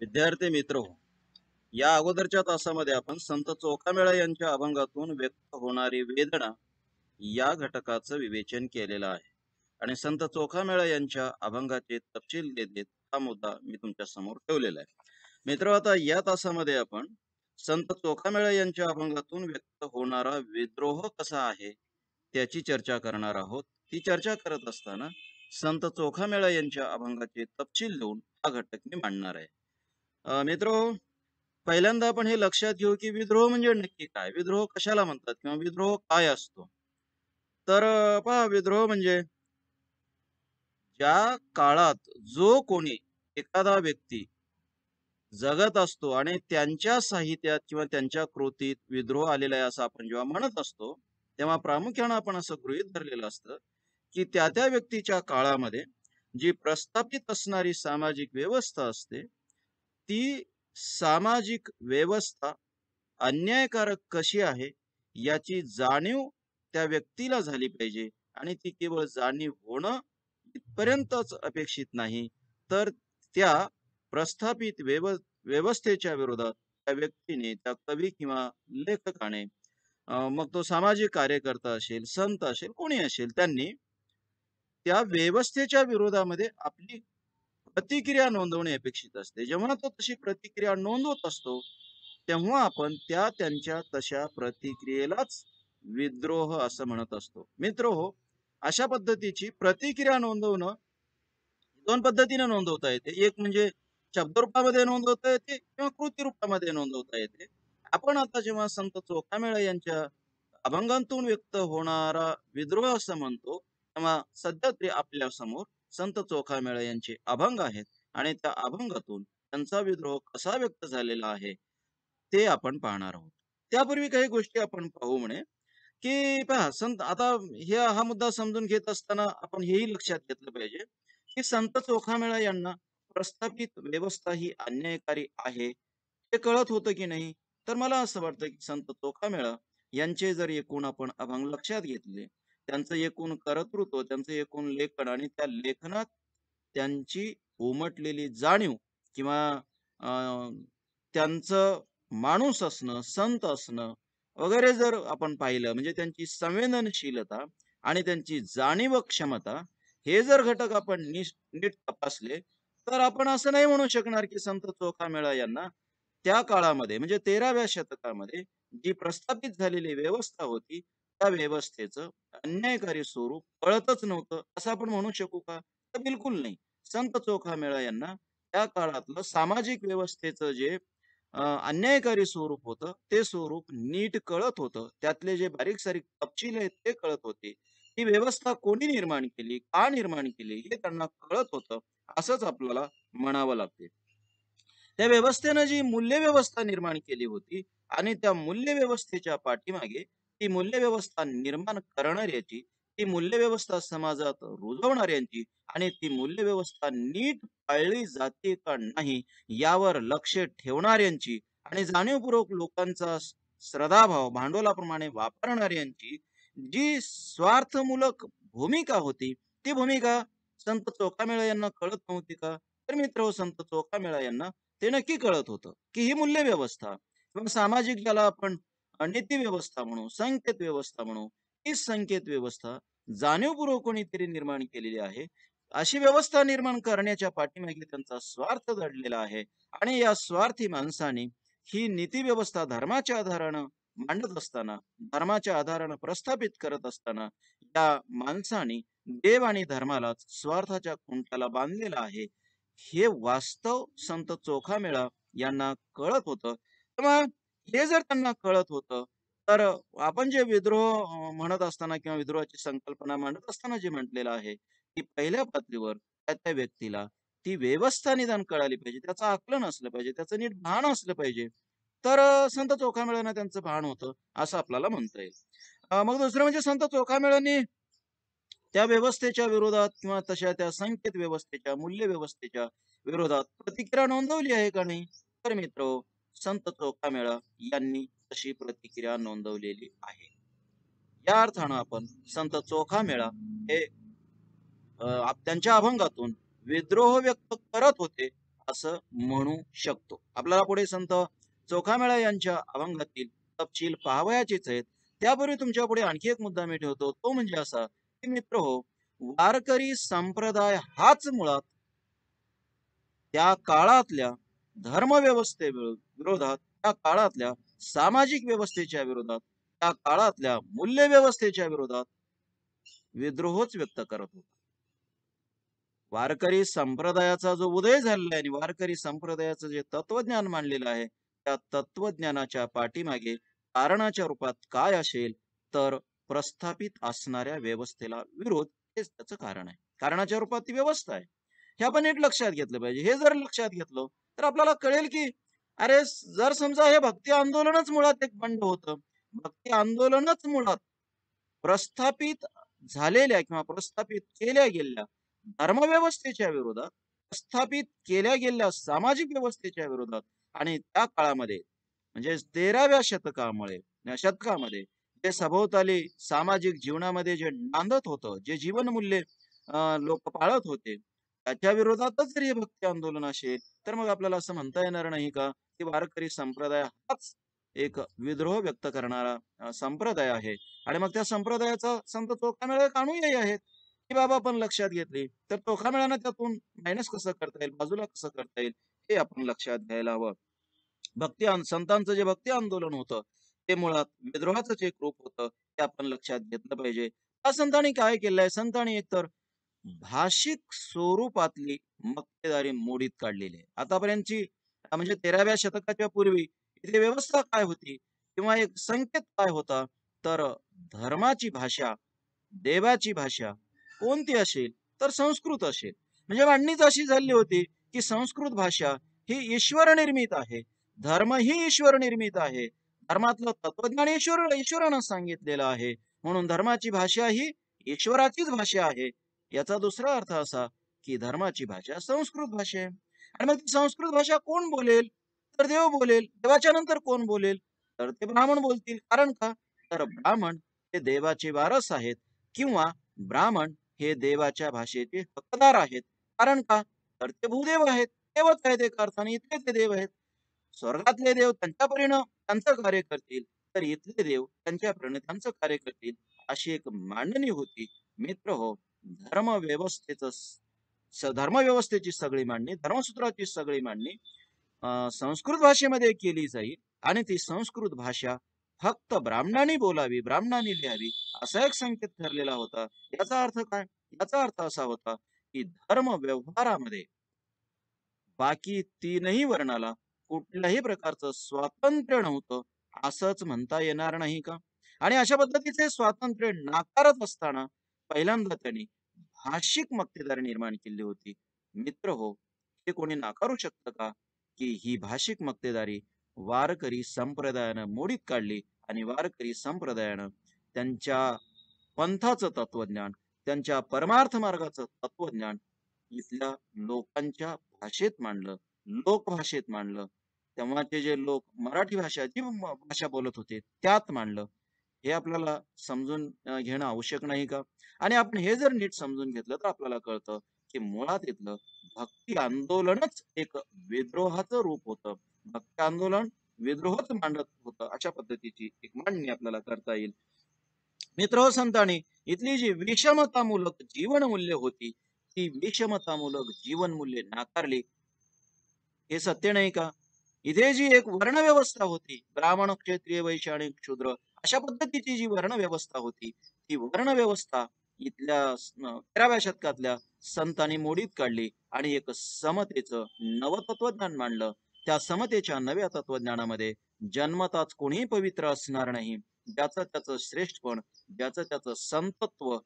विद्यार्थी मित्र या अगोदरच्या तासामध्ये आपण संत चोखामेळा यांच्या अभंगातून व्यक्त होणारी वेदना या घटकाचं विवेचन केलेलं आहे आणि संत चोखामेळा यांच्या अभंगाचे तपशील देत हा मुद्दा मी तुमच्या समोर ठेवलेला आहे मित्र आता या तासामध्ये आपण संत चोखामेळा यांच्या अभंगातून व्यक्त होणारा विद्रोह कसा आहे त्याची चर्चा करणार आहोत ती चर्चा करत असताना संत चोखामेळा यांच्या अभंगाचे तपशील देऊन हा घटक मी मांडणार आहे मित्रो पहिल्यांदा आपण हे लक्षात घेऊ की विद्रोह म्हणजे नक्की काय विद्रोह कशाला म्हणतात किंवा विद्रोह काय असतो तर पहा विद्रोह म्हणजे ज्या काळात जो कोणी एखादा व्यक्ती जगत असतो आणि त्यांच्या साहित्यात किंवा त्यांच्या कृतीत विद्रोह आलेला आहे असं आपण जेव्हा म्हणत असतो तेव्हा प्रामुख्यानं आपण असं गृहित धरलेलं असतं की त्या त्या व्यक्तीच्या काळामध्ये जी प्रस्थापित असणारी सामाजिक व्यवस्था असते ती सामाजिक व्यवस्था अन्यायकारक कशी आहे याची जाणीव त्या व्यक्तीला झाली पाहिजे आणि ती केवळ जाणीव होणं इथपर्यंतच अपेक्षित नाही तर त्या प्रस्थापित व्यव व्यवस्थेच्या विरोधात त्या व्यक्तीने त्या कवी किंवा लेखकाने मग तो सामाजिक कार्यकर्ता असेल संत असेल कोणी असेल त्यांनी त्या व्यवस्थेच्या विरोधामध्ये आपली प्रतिक्रिया नोंदवणे अपेक्षित असते जेव्हा तो तशी प्रतिक्रिया नोंदवत असतो तेव्हा आपण त्या त्यांच्या तशा प्रतिक्रियेलाच विद्रोह असं म्हणत असतो मित्र हो अशा पद्धतीची प्रतिक्रिया नोंदवणं दोन पद्धतीने नोंदवता येते एक म्हणजे शब्दरूपामध्ये नोंदवता येते किंवा कृती रूपामध्ये नोंदवता येते आपण आता जेव्हा संत चोखामेळा यांच्या अभंगांतून व्यक्त होणारा विद्रोह असं म्हणतो तेव्हा सध्या तरी आपल्या समोर संत मेळा यांचे अभंग आहेत आणि त्या अभंगातून त्यांचा विद्रोह कसा व्यक्त झालेला आहे ते आपण पाहणार आहोत त्यापूर्वी काही गोष्टी आपण पाहू म्हणे की पहा संत आता हे हा मुद्दा समजून घेत असताना आपण हेही लक्षात घेतलं पाहिजे की संत मेळा यांना प्रस्थापित व्यवस्था ही अन्यायकारी आहे हे कळत होतं की नाही तर मला असं वाटतं की संत चोखामेळा यांचे जर एकूण आपण अभंग लक्षात घेतले त्यांचं एकूण कर्तृत्व त्यांचं एकूण लेखन आणि त्या लेखनात त्यांची उमटलेली जाणीव किंवा त्यांचं माणूस असणं संत असणं वगैरे जर आपण पाहिलं म्हणजे त्यांची संवेदनशीलता आणि त्यांची जाणीव क्षमता हे जर घटक आपण नीट तपासले तर आपण असं नाही म्हणू शकणार की संत चोखा मेळा यांना त्या काळामध्ये म्हणजे तेराव्या शतकामध्ये जी प्रस्थापित झालेली व्यवस्था होती त्या व्यवस्थेचं अन्यायकारी स्वरूप कळतच नव्हतं असं आपण म्हणू शकू का तर बिलकुल नाही संत चोखा मेळा यांना त्या काळातलं सामाजिक व्यवस्थेचं जे अन्यायकारी स्वरूप होतं ते स्वरूप नीट कळत होतं त्यातले जे बारीक सारीक तपशील आहेत ते कळत होते ही व्यवस्था कोणी निर्माण केली का निर्माण केली हे त्यांना कळत होतं असंच आपल्याला म्हणावं लागते त्या व्यवस्थेनं जी मूल्य व्यवस्था निर्माण केली होती आणि त्या मूल्य व्यवस्थेच्या पाठीमागे ती मूल्यव्यवस्था निर्माण करणाऱ्याची ती मूल्यव्यवस्था समाजात रुजवणाऱ्यांची आणि ती मूल्यव्यवस्था नीट पाळली जाते का नाही यावर लक्ष ठेवणाऱ्यांची आणि जाणीवपूर्वक लोकांचा श्रद्धाभाव भांडवलाप्रमाणे वापरणाऱ्यांची जी स्वार्थमूलक भूमिका होती ती भूमिका संत चोकामेळा यांना कळत नव्हती का तर मित्र हो, संत चोखामेळा यांना ते नक्की कळत होतं की ही मूल्यव्यवस्था व्यवस्था सामाजिक ज्याला आपण नीती व्यवस्था म्हणू संकेत व्यवस्था म्हणू ही संकेत व्यवस्था जाणीवपूर्वक कोणीतरी निर्माण केलेली आहे अशी व्यवस्था निर्माण करण्याच्या पाठीमागे त्यांचा स्वार्थ दडलेला आहे आणि या स्वार्थी माणसाने ही नीती व्यवस्था धर्माच्या आधारानं मांडत असताना धर्माच्या आधारानं प्रस्थापित करत असताना या माणसाने देव आणि धर्माला स्वार्थाच्या कुंटाला बांधलेला आहे हे वास्तव संत चोखा मेळा यांना कळत होतं तेव्हा हे जर त्यांना कळत होतं तर आपण जे विद्रोह म्हणत असताना किंवा विद्रोहाची संकल्पना मांडत असताना जे म्हटलेलं आहे की पहिल्या पातळीवर त्या त्या व्यक्तीला ती व्यवस्था निदान कळाली पाहिजे त्याचं आकलन असलं पाहिजे त्याचं नीट भान असलं पाहिजे तर संत चोखामेळांना त्यांचं भान होतं असं आपल्याला म्हणता येईल मग दुसरं म्हणजे संत चोखामेळांनी त्या व्यवस्थेच्या विरोधात किंवा तशा त्या संकेत व्यवस्थेच्या मूल्य व्यवस्थेच्या विरोधात प्रतिक्रिया नोंदवली आहे का नाही तर मित्र संत मेळा यांनी अशी प्रतिक्रिया नोंदवलेली आहे या अर्थानं आपण संत मेळा हे त्यांच्या अभंगातून विद्रोह व्यक्त करत होते असं म्हणू शकतो आपल्याला पुढे संत मेळा यांच्या अभंगातील तपशील पाहावयाचेच आहेत त्यापूर्वी तुमच्या पुढे आणखी एक मुद्दा मी ठेवतो तो म्हणजे असा की मित्र हो वारकरी संप्रदाय हाच मुळात त्या काळातल्या धर्मव्यवस्थे विरोधात त्या काळातल्या सामाजिक व्यवस्थेच्या विरोधात त्या काळातल्या मूल्य व्यवस्थेच्या विरोधात विद्रोहच व्यक्त करत होता वारकरी संप्रदायाचा जो उदय झालेला आहे आणि वारकरी संप्रदायाचं जे तत्वज्ञान मांडलेलं आहे त्या तत्वज्ञानाच्या पाठीमागे कारणाच्या रूपात काय असेल तर प्रस्थापित असणाऱ्या व्यवस्थेला विरोध हेच त्याचं कारण आहे कारणाच्या रूपात ती व्यवस्था आहे हे आपण नीट लक्षात घेतलं पाहिजे हे जर लक्षात घेतलं तर आपल्याला कळेल की अरे जर समजा हे भक्ती आंदोलनच मुळात एक बंड होत भक्ती आंदोलनच मुळात प्रस्थापित झालेल्या किंवा प्रस्थापित केल्या गेलेल्या धर्मव्यवस्थेच्या विरोधात प्रस्थापित केल्या गेल्या सामाजिक व्यवस्थेच्या विरोधात आणि त्या काळामध्ये म्हणजे तेराव्या शतकामुळे शतकामध्ये जे सभोवताली सामाजिक जीवनामध्ये जे नांदत होतं जे जीवनमूल्य लोक पाळत होते त्याच्या विरोधातच जर हे भक्ती आंदोलन असेल तर मग आपल्याला असं म्हणता येणार नाही का की वारकरी संप्रदाय हाच एक विद्रोह व्यक्त करणारा संप्रदाय आहे आणि मग त्या संप्रदायाचा संत चोखामेळ्यात आणूनही आहेत की बाबा आपण लक्षात घेतली तर चोखामेळ्यानं त्यातून मायनस कसं करता येईल बाजूला कसं करता येईल हे आपण लक्षात घ्यायला हवं भक्ती संतांचं जे भक्ती आंदोलन होतं ते मुळात विद्रोहाचं एक रूप होतं ते आपण लक्षात घेतलं पाहिजे संतांनी काय केलंय संतांनी एकतर भाषिक स्वरूपातली मक्तेदारी मोडीत काढलेली आहे आतापर्यंतची म्हणजे तेराव्या शतकाच्या पूर्वी इथे व्यवस्था काय होती किंवा एक संकेत काय होता तर धर्माची भाषा देवाची भाषा कोणती असेल तर संस्कृत असेल म्हणजे मांडणीच अशी झाली होती की संस्कृत भाषा ही ईश्वर निर्मित आहे धर्म ही ईश्वर निर्मित आहे धर्मातलं तत्वज्ञान ईश्वर ईश्वरानं सांगितलेलं आहे म्हणून धर्माची भाषा ही ईश्वराचीच भाषा आहे याचा दुसरा अर्थ असा की धर्माची भाषा संस्कृत भाषा आहे आणि मग संस्कृत भाषा कोण बोलेल तर देव बोलेल देवाच्या नंतर कोण बोलेल तर ते ब्राह्मण बोलतील कारण का तर ब्राह्मण हे देवाचे वारस आहेत किंवा ब्राह्मण हे देवाच्या भाषेचे हकदार आहेत कारण का तर ते भूदेव आहेत देवच आहेत एका अर्थाने इथले ते देव आहेत स्वर्गातले देव त्यांच्या परिणाम त्यांचं कार्य करतील तर इथले देव त्यांच्या त्यांचं कार्य करतील अशी एक मांडणी होती मित्र हो धर्म धर्म व्यवस्थेची सगळी मांडणी धर्मसूत्राची सगळी मांडणी संस्कृत भाषेमध्ये केली जाईल आणि ती संस्कृत भाषा फक्त ब्राह्मणांनी बोलावी ब्राह्मणांनी लिहावी असा एक संकेत ठरलेला होता याचा अर्थ काय याचा अर्थ असा होता की धर्म व्यवहारामध्ये बाकी तीनही वर्णाला कुठल्याही प्रकारचं स्वातंत्र्य नव्हतं असंच म्हणता येणार नाही का आणि अशा पद्धतीचे स्वातंत्र्य नाकारत असताना पहिल्यांदा त्यांनी भाषिक मक्तेदारी निर्माण केली होती मित्र हो हे कोणी नाकारू शकतं का की ही भाषिक मक्तेदारी वारकरी संप्रदायानं मोडीत काढली आणि वारकरी संप्रदायानं त्यांच्या पंथाचं तत्वज्ञान त्यांच्या परमार्थ मार्गाचं तत्वज्ञान इथल्या लोकांच्या भाषेत मांडलं लोकभाषेत मांडलं तेव्हाचे जे लोक मराठी भाषा जी भाषा बोलत होते त्यात मांडलं हे आपल्याला समजून घेणं आवश्यक नाही का आणि आपण हे जर नीट समजून घेतलं तर आपल्याला कळतं की मुळात इथलं भक्ती आंदोलनच एक विद्रोहाचं रूप होतं भक्ती आंदोलन विद्रोहच मांडत होतं अशा पद्धतीची एक मांडणी आपल्याला करता येईल मित्र हो, संतांनी इथली जी विषमतामूलक जीवन मूल्य होती ती विषमतामूलक जीवन मूल्य नाकारली हे सत्य नाही का इथे जी एक वर्णव्यवस्था होती ब्राह्मण क्षेत्रीय वैश्य आणि क्षुद्र अशा पद्धतीची जी वर्णव्यवस्था होती ती वर्णव्यवस्था इथल्या तेराव्या शतकातल्या संतांनी मोडीत काढली आणि एक समतेचं नव तत्वज्ञान मांडलं त्या समतेच्या नव्या तत्वज्ञानामध्ये जन्मताच कोणीही पवित्र असणार नाही ज्याचं त्याचं श्रेष्ठपण ज्याचं त्याचं संतत्व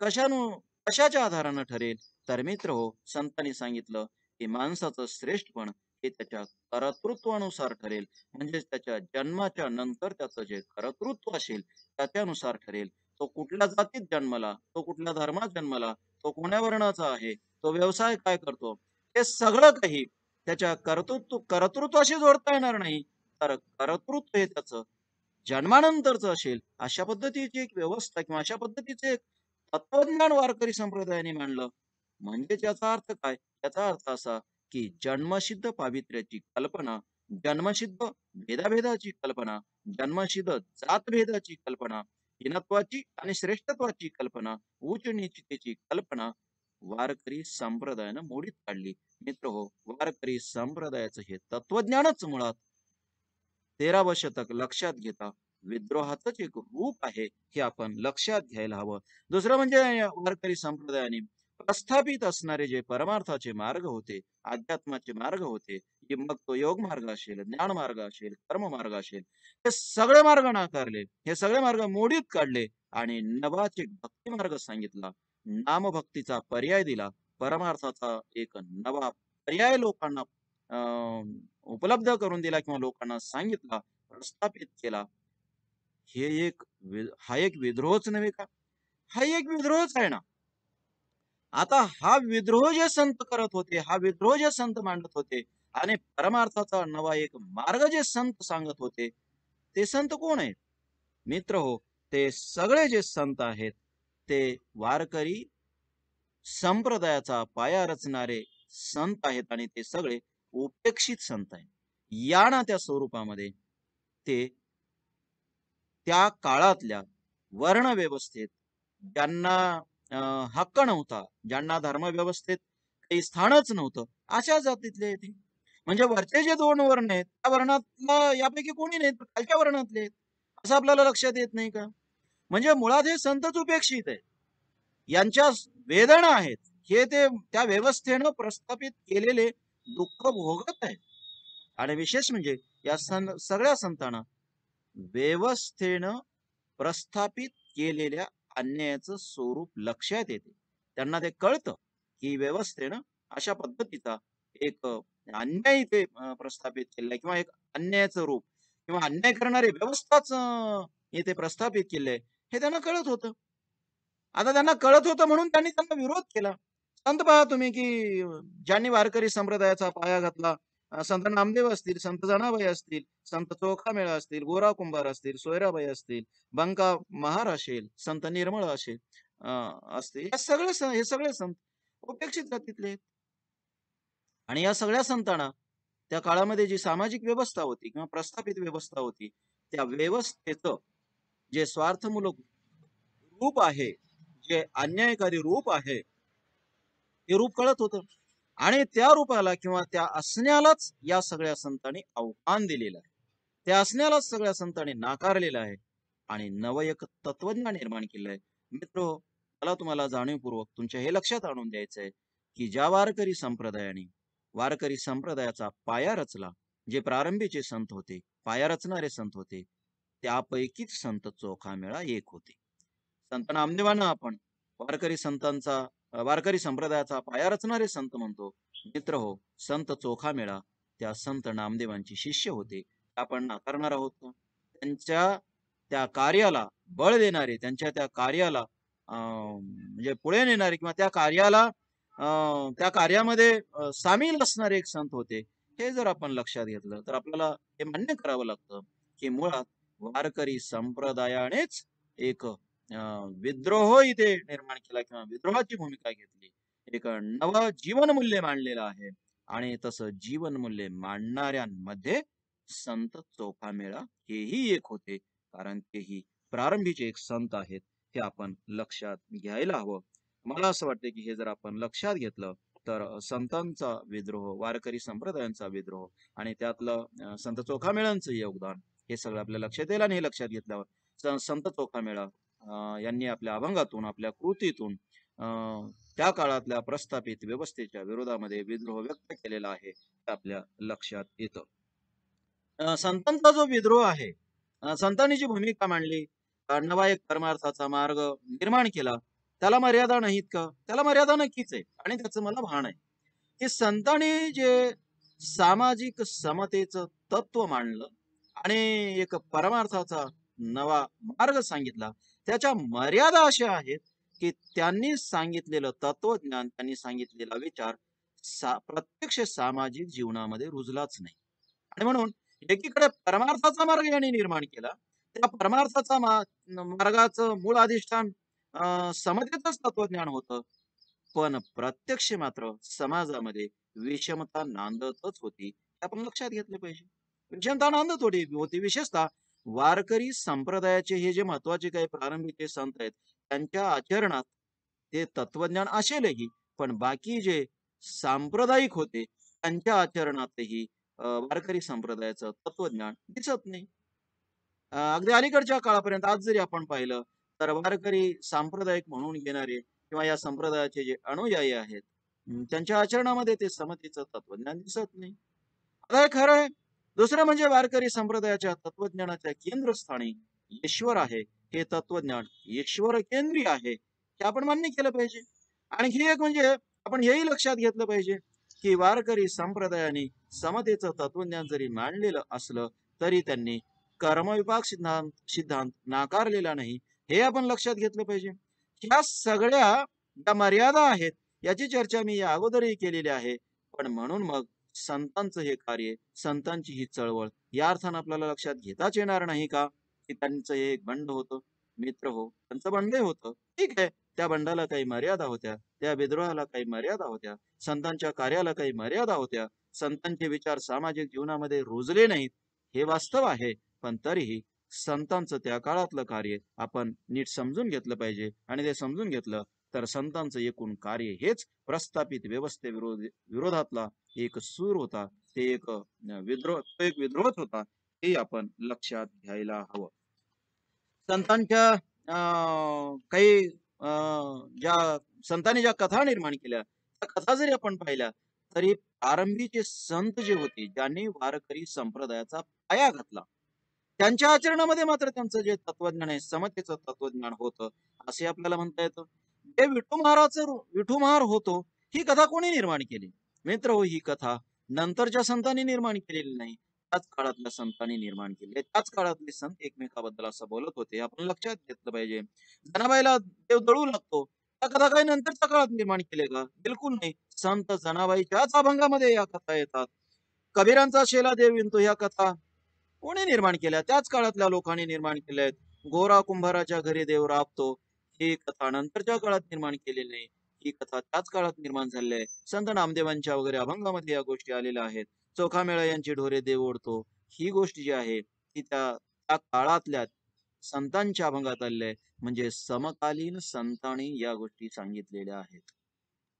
कशानु कशाच्या आधारानं ठरेल तर मित्र हो संतांनी सांगितलं की माणसाचं श्रेष्ठपण हे त्याच्या कर्तृत्वानुसार ठरेल म्हणजे त्याच्या जन्माच्या नंतर त्याचं जे कर्तृत्व असेल त्याच्यानुसार ठरेल तो कुठल्या जातीत जन्मला तो कुठल्या धर्मात जन्मला तो कोण्या वर्णाचा आहे तो व्यवसाय काय करतो हे सगळं काही त्याच्या कर्तृत्व कर्तृत्वाशी जोडता येणार नाही तर कर्तृत्व हे त्याचं जन्मानंतरच असेल अशा पद्धतीची एक व्यवस्था किंवा अशा पद्धतीचे एक तत्वज्ञान वारकरी संप्रदायाने मांडलं म्हणजे त्याचा अर्थ काय त्याचा अर्थ असा की जन्मसिद्ध पावित्र्याची कल्पना जन्मसिद्ध भेदाभेदाची कल्पना जन्मसिद्ध जातभेदाची कल्पना हिनत्वाची आणि श्रेष्ठत्वाची कल्पना उच्च निश्चितेची कल्पना वारकरी संप्रदायानं मोडीत काढली मित्र हो वारकरी संप्रदायाचं हे तत्वज्ञानच मुळात तेरावं शतक लक्षात घेता विद्रोहाचंच एक रूप आहे हे आपण लक्षात घ्यायला हवं दुसरं म्हणजे वारकरी संप्रदायाने प्रस्थापित असणारे जे परमार्थाचे मार्ग होते अध्यात्माचे मार्ग होते मग तो योग मार्ग असेल ज्ञान मार्ग असेल कर्म मार्ग असेल हे सगळे मार्ग नाकारले हे सगळे मार्ग मोडीत काढले आणि नवाचे भक्ती मार्ग सांगितला भक्तीचा पर्याय दिला परमार्थाचा एक नवा पर्याय लोकांना उपलब्ध करून दिला किंवा लोकांना सांगितला प्रस्थापित केला हे एक हा एक विद्रोहच नव्हे का हा एक विद्रोहच आहे ना आता हा विद्रोह जे संत करत होते हा विद्रोह जे संत मांडत होते आणि परमार्थाचा नवा एक मार्ग जे संत सांगत होते ते संत कोण आहेत मित्र हो ते सगळे जे संत आहेत ते वारकरी संप्रदायाचा पाया रचणारे संत आहेत आणि ते सगळे उपेक्षित संत आहेत ना त्या स्वरूपामध्ये ते त्या काळातल्या वर्णव्यवस्थेत ज्यांना हक्क नव्हता ज्यांना धर्मव्यवस्थेत काही स्थानच नव्हतं अशा जातीतले ते म्हणजे वरचे जे दोन वर्ण आहेत त्या वर्णातला यापैकी कोणी नाहीत खालच्या वर्णातले आहेत असं आपल्याला लक्षात येत नाही का म्हणजे मुळात हे संतच उपेक्षित आहे यांच्या वेदना आहेत हे ते त्या व्यवस्थेनं प्रस्थापित केलेले दुःख भोगत आहेत आणि विशेष म्हणजे या सं सगळ्या संतांना व्यवस्थेनं प्रस्थापित केलेल्या अन्यायाचं स्वरूप लक्षात येते त्यांना ते कळतं की व्यवस्थेनं अशा पद्धतीचा एक अन्याय इथे प्रस्थापित केलेला किंवा एक अन्यायाचं रूप किंवा अन्याय करणारी व्यवस्थाच इथे प्रस्थापित केले हे त्यांना कळत होतं आता त्यांना कळत होतं म्हणून त्यांनी त्यांना विरोध केला संत पहा तुम्ही की ज्यांनी वारकरी संप्रदायाचा पाया घातला संत नामदेव असतील संत जनाबाई असतील संत चोखामेळा असतील गोरा कुंभार असतील सोयराबाई असतील बंका महार असेल संत निर्मळ असेल असतील या सगळे हे सगळे संत उपेक्षित जातीतले आणि या सगळ्या संतांना त्या काळामध्ये जी सामाजिक व्यवस्था होती किंवा प्रस्थापित व्यवस्था होती त्या व्यवस्थेच जे स्वार्थमूलक रूप आहे जे अन्यायकारी रूप आहे ते रूप कळत होतं आणि त्या रूपाला किंवा त्या असण्यालाच या सगळ्या संतांनी आव्हान दिलेलं आहे त्या असण्यालाच सगळ्या संतांनी नाकारलेलं आहे आणि एक तत्वज्ञान निर्माण केलं आहे मित्र मला तुम्हाला जाणीवपूर्वक तुमच्या हे लक्षात आणून द्यायचं आहे की ज्या वारकरी संप्रदायाने वारकरी संप्रदायाचा पाया रचला जे प्रारंभीचे संत होते पाया रचणारे संत होते त्यापैकीच संत चोखा मेळा एक होते संत नामदेवांना आपण वारकरी संतांचा वारकरी संप्रदायाचा पाया रचणारे संत म्हणतो मित्र हो संत चोखा मेळा त्या संत नामदेवांची शिष्य होते आपण नाकारणार आहोत त्यांच्या त्या कार्याला बळ देणारे त्यांच्या त्या कार्याला म्हणजे पुढे नेणारे किंवा त्या कार्याला त्या कार्यामध्ये सामील असणारे एक संत होते हे जर आपण लक्षात घेतलं तर आपल्याला हे मान्य करावं लागतं की मुळात वारकरी संप्रदायानेच एक विद्रोह इथे निर्माण केला किंवा विद्रोहाची भूमिका घेतली एक नव जीवन मूल्य मांडलेलं आहे आणि तसं जीवन मूल्य मांडणाऱ्यांमध्ये संत मेळा हेही एक होते कारण तेही प्रारंभीचे एक संत आहेत हे आपण लक्षात घ्यायला हवं मला असं वाटतं की हे जर आपण लक्षात घेतलं तर संतांचा विद्रोह वारकरी संप्रदायांचा विद्रोह आणि त्यातलं संत चोखामेळांचं योगदान हे सगळं आपल्या लक्षात येईल आणि हे लक्षात घेतल्यावर संत चोखामेळा यांनी आपल्या अभंगातून आपल्या कृतीतून त्या काळातल्या प्रस्थापित व्यवस्थेच्या विरोधामध्ये विद्रोह व्यक्त केलेला आहे हे आपल्या लक्षात येतं संतांचा जो विद्रोह आहे संतांनी जी भूमिका मांडली नवा एक परमार्थाचा मार्ग निर्माण केला त्याला मर्यादा नाहीत का त्याला मर्यादा नक्कीच आहे आणि त्याच मला भान आहे की संतांनी जे सामाजिक समतेचं तत्व मांडलं आणि एक परमार्थाचा नवा मार्ग सांगितला त्याच्या मर्यादा अशा आहेत की त्यांनी सांगितलेलं तत्वज्ञान त्यांनी सांगितलेला विचार सा प्रत्यक्ष सामाजिक जीवनामध्ये रुजलाच नाही आणि म्हणून एकीकडे परमार्थाचा मार्ग यांनी निर्माण केला त्या परमार्थाचा मार्गाचं मूळ अधिष्ठान समाजातच तत्वज्ञान होतं पण प्रत्यक्ष मात्र समाजामध्ये विषमता नांदतच होती आपण लक्षात घेतले पाहिजे विषमता नांदत होती होती विशेषतः वारकरी संप्रदायाचे हे जे महत्वाचे काही प्रारंभिक संत आहेत त्यांच्या आचरणात ते तत्वज्ञान असेलही पण बाकी जे सांप्रदायिक होते त्यांच्या आचरणातही वारकरी संप्रदायाचं तत्वज्ञान दिसत नाही अगदी अलीकडच्या काळापर्यंत आज जरी आपण पाहिलं वारकरी सांप्रदायिक म्हणून येणारे किंवा या संप्रदायाचे जे अनुयायी आहेत त्यांच्या आचरणामध्ये ते समतेचं तत्वज्ञान दिसत नाही आता खरं आहे दुसरं म्हणजे वारकरी संप्रदायाच्या तत्वज्ञानाच्या केंद्रस्थानी ईश्वर आहे हे तत्वज्ञान ईश्वर केंद्रीय आहे हे आपण मान्य केलं पाहिजे आणखी एक म्हणजे आपण हेही लक्षात घेतलं पाहिजे की वारकरी संप्रदायाने समतेचं तत्वज्ञान जरी मांडलेलं असलं तरी त्यांनी कर्मविभाग सिद्धांत सिद्धांत नाकारलेला नाही हे आपण लक्षात घेतलं पाहिजे या सगळ्या ज्या मर्यादा आहेत याची चर्चा मी या अगोदरही केलेली आहे पण म्हणून मग संतांचं हे कार्य संतांची ही चळवळ या अर्थानं आपल्याला लक्षात घेताच येणार नाही का की त्यांचं हे एक बंड होतं मित्र हो त्यांचं बंड होतं ठीक आहे त्या बंडाला काही मर्यादा होत्या त्या विद्रोहाला काही मर्यादा होत्या संतांच्या कार्याला काही मर्यादा होत्या संतांचे विचार सामाजिक जीवनामध्ये रुजले नाहीत हे वास्तव आहे पण तरीही संतांचं त्या काळातलं कार्य आपण नीट समजून घेतलं पाहिजे आणि ते समजून घेतलं तर संतांचं एकूण कार्य हेच प्रस्थापित व्यवस्थे विरोधातला एक सूर होता ते एक विद्रोह एक विद्रोह होता हे आपण लक्षात घ्यायला हवं संतांच्या काही ज्या संतांनी ज्या कथा निर्माण केल्या त्या कथा जरी आपण पाहिल्या तरी आरंभीचे संत जे होते ज्यांनी वारकरी संप्रदायाचा पाया घातला त्यांच्या आचरणामध्ये मात्र त्यांचं जे तत्वज्ञान आहे समतेचं तत्वज्ञान होतं असे आपल्याला म्हणता येतं जे विठू विठू विठुमार होतो ही कथा कोणी निर्माण केली मित्र हो ही कथा नंतरच्या संतांनी निर्माण केलेली नाही त्याच काळातल्या संतांनी निर्माण केली त्याच काळातले संत एकमेकाबद्दल असं बोलत होते आपण लक्षात घेतलं पाहिजे जनाबाईला देव दळू लागतो त्या कथा काही नंतरच्या काळात निर्माण केले का बिलकुल नाही संत जनाबाईच्याच अभंगामध्ये या कथा येतात कबीरांचा शेला देव विणतो या कथा कोणी निर्माण केल्या त्याच काळातल्या लोकांनी निर्माण केल्या आहेत गोरा कुंभाराच्या घरी देव राबतो ही कथा नंतरच्या काळात निर्माण केलेली नाही ही कथा त्याच काळात निर्माण झालेली आहे संत नामदेवांच्या वगैरे अभंगामध्ये या गोष्टी आलेल्या आहेत चोखा मेळा यांची ढोरे देव ओढतो ही गोष्ट जी आहे ती त्या काळातल्या संतांच्या अभंगात आलेल्या आहे म्हणजे समकालीन संतांनी या गोष्टी सांगितलेल्या आहेत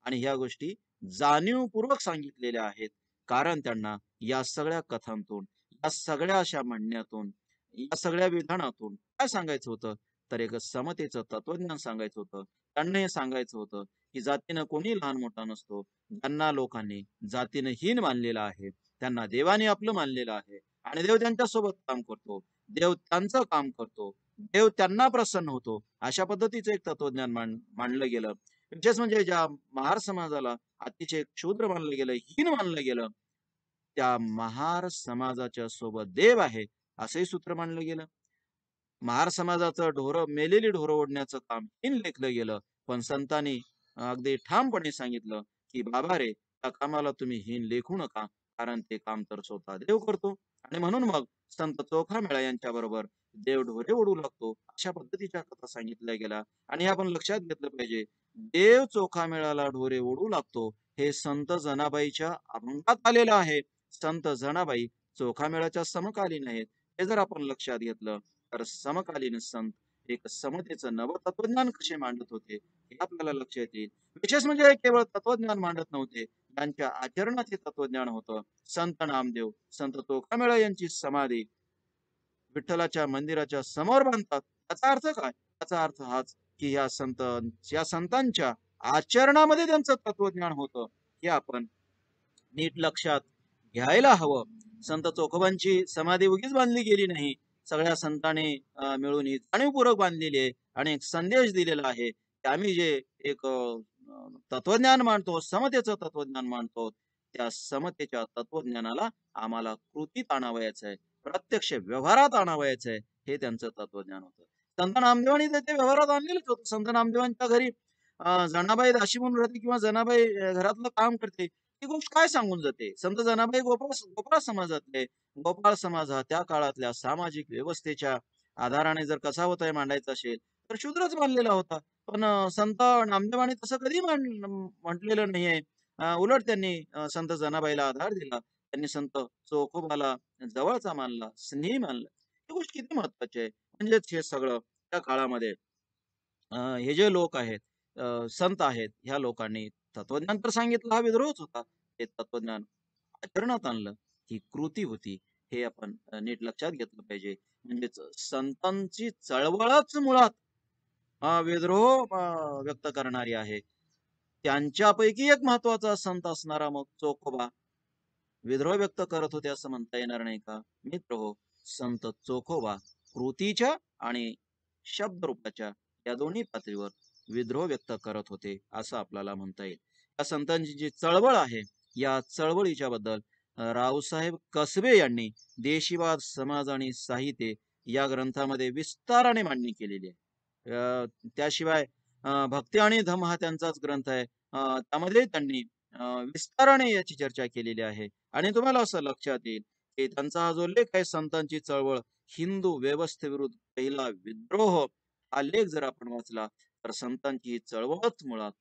आणि ह्या गोष्टी जाणीवपूर्वक सांगितलेल्या आहेत कारण त्यांना या सगळ्या कथांतून या सगळ्या अशा म्हणण्यातून या सगळ्या विधानातून काय सांगायचं होतं तर एक समतेचं तत्वज्ञान सांगायचं होतं त्यांना हे सांगायचं होतं की जातीनं कोणी लहान मोठा नसतो ज्यांना लोकांनी जातीनं हीन मानलेलं आहे त्यांना देवाने आपलं मानलेलं आहे आणि देव त्यांच्या सोबत काम करतो देव त्यांचं काम करतो देव त्यांना प्रसन्न होतो अशा पद्धतीचं एक तत्वज्ञान मांडलं गेलं विशेष म्हणजे ज्या महार समाजाला अतिशय क्षुद्र मानलं गेलं हीन मानलं गेलं त्या महार समाजाच्या सोबत देव आहे असंही सूत्र मानलं गेलं महार समाजाचं ढोर मेलेली ढोर ओढण्याचं काम हिन लेखलं गेलं पण संतांनी अगदी ठामपणे सांगितलं की बाबा रे त्या कामाला तुम्ही हिन लेखू नका कारण ते काम तर स्वतः देव करतो आणि म्हणून मग संत चोखा मेळा यांच्या बरोबर देव ढोरे ओढू लागतो अशा पद्धतीच्या कथा सांगितल्या गेल्या आणि आपण लक्षात घेतलं पाहिजे देव चोखा मेळाला ढोरे ओढू लागतो हे संत जनाबाईच्या अभंगात आलेलं आहे संत जनाबाई चोखामेळाच्या समकालीन आहेत हे जर आपण लक्षात घेतलं तर समकालीन संत एक समतेचं नव तत्वज्ञान कसे मांडत होते हे आपल्याला लक्षात येईल विशेष म्हणजे केवळ तत्वज्ञान मांडत नव्हते त्यांच्या हे तत्वज्ञान होतं संत नामदेव संत चोखामेळा यांची समाधी विठ्ठलाच्या मंदिराच्या समोर बांधतात त्याचा अर्थ काय त्याचा अर्थ हाच की या संत या संतांच्या आचरणामध्ये त्यांचं तत्वज्ञान होतं हे आपण नीट लक्षात घ्यायला हवं संत चोखोबांची समाधी उगीच बांधली गेली नाही सगळ्या संतांनी मिळून ही जाणीवपूर्वक बांधलेली आहे आणि एक संदेश दिलेला आहे की आम्ही जे एक तत्वज्ञान मानतो समतेच तत्वज्ञान मानतो त्या समतेच्या तत्वज्ञानाला आम्हाला कृतीत आणावयाचं आहे प्रत्यक्ष व्यवहारात आणावयाचं आहे हे त्यांचं तत्वज्ञान होतं संत नामदेवांनी ते व्यवहारात आणलेलंच होतं संत नामदेवांच्या घरी जनाबाई दाशी म्हणून राहते किंवा जनाबाई घरातलं काम करते ती गोष्ट काय सांगून जाते संत जनाबाई गोपाळ गोपाळ समाजातले गोपाळ समाज हा त्या काळातल्या सामाजिक व्यवस्थेच्या आधाराने जर कसा होता मांडायचा असेल तर शूद्रच मानलेला होता पण संत नामदेवाने तसं कधी म्हटलेलं नाहीये उलट त्यांनी संत जनाबाईला आधार दिला त्यांनी संत चोखोबाला जवळचा मानला स्नेही मानला ही गोष्ट किती महत्वाची आहे म्हणजेच हे सगळं त्या काळामध्ये हे जे लोक आहेत संत आहेत ह्या लोकांनी तत्वज्ञान तर सांगितलं हा विद्रोहच होता हे तत्वज्ञान आचरणात आणलं ही कृती होती हे आपण नीट लक्षात घेतलं पाहिजे म्हणजेच संतांची चळवळच मुळात हा विद्रोह व्यक्त करणारी आहे त्यांच्यापैकी एक महत्वाचा संत असणारा मग चोखोबा विद्रोह व्यक्त करत होते असं म्हणता येणार नाही का मित्र हो संत चोखोबा कृतीच्या आणि शब्द रूपाच्या या दोन्ही पातळीवर विद्रोह व्यक्त करत होते असं आपल्याला म्हणता येईल या संतांची जी चळवळ आहे या चळवळीच्या बद्दल रावसाहेब कसबे यांनी देशीवाद समाज आणि साहित्य या ग्रंथामध्ये विस्ताराने मांडणी केलेली आहे त्याशिवाय भक्ती आणि धम हा त्यांचाच ग्रंथ आहे त्यामध्ये त्यांनी विस्ताराने याची चर्चा केलेली आहे आणि तुम्हाला असं लक्षात येईल की त्यांचा हा जो लेख आहे संतांची चळवळ हिंदू व्यवस्थेविरुद्ध पहिला विद्रोह हा लेख जर आपण वाचला तर संतांची चळवळच मुळात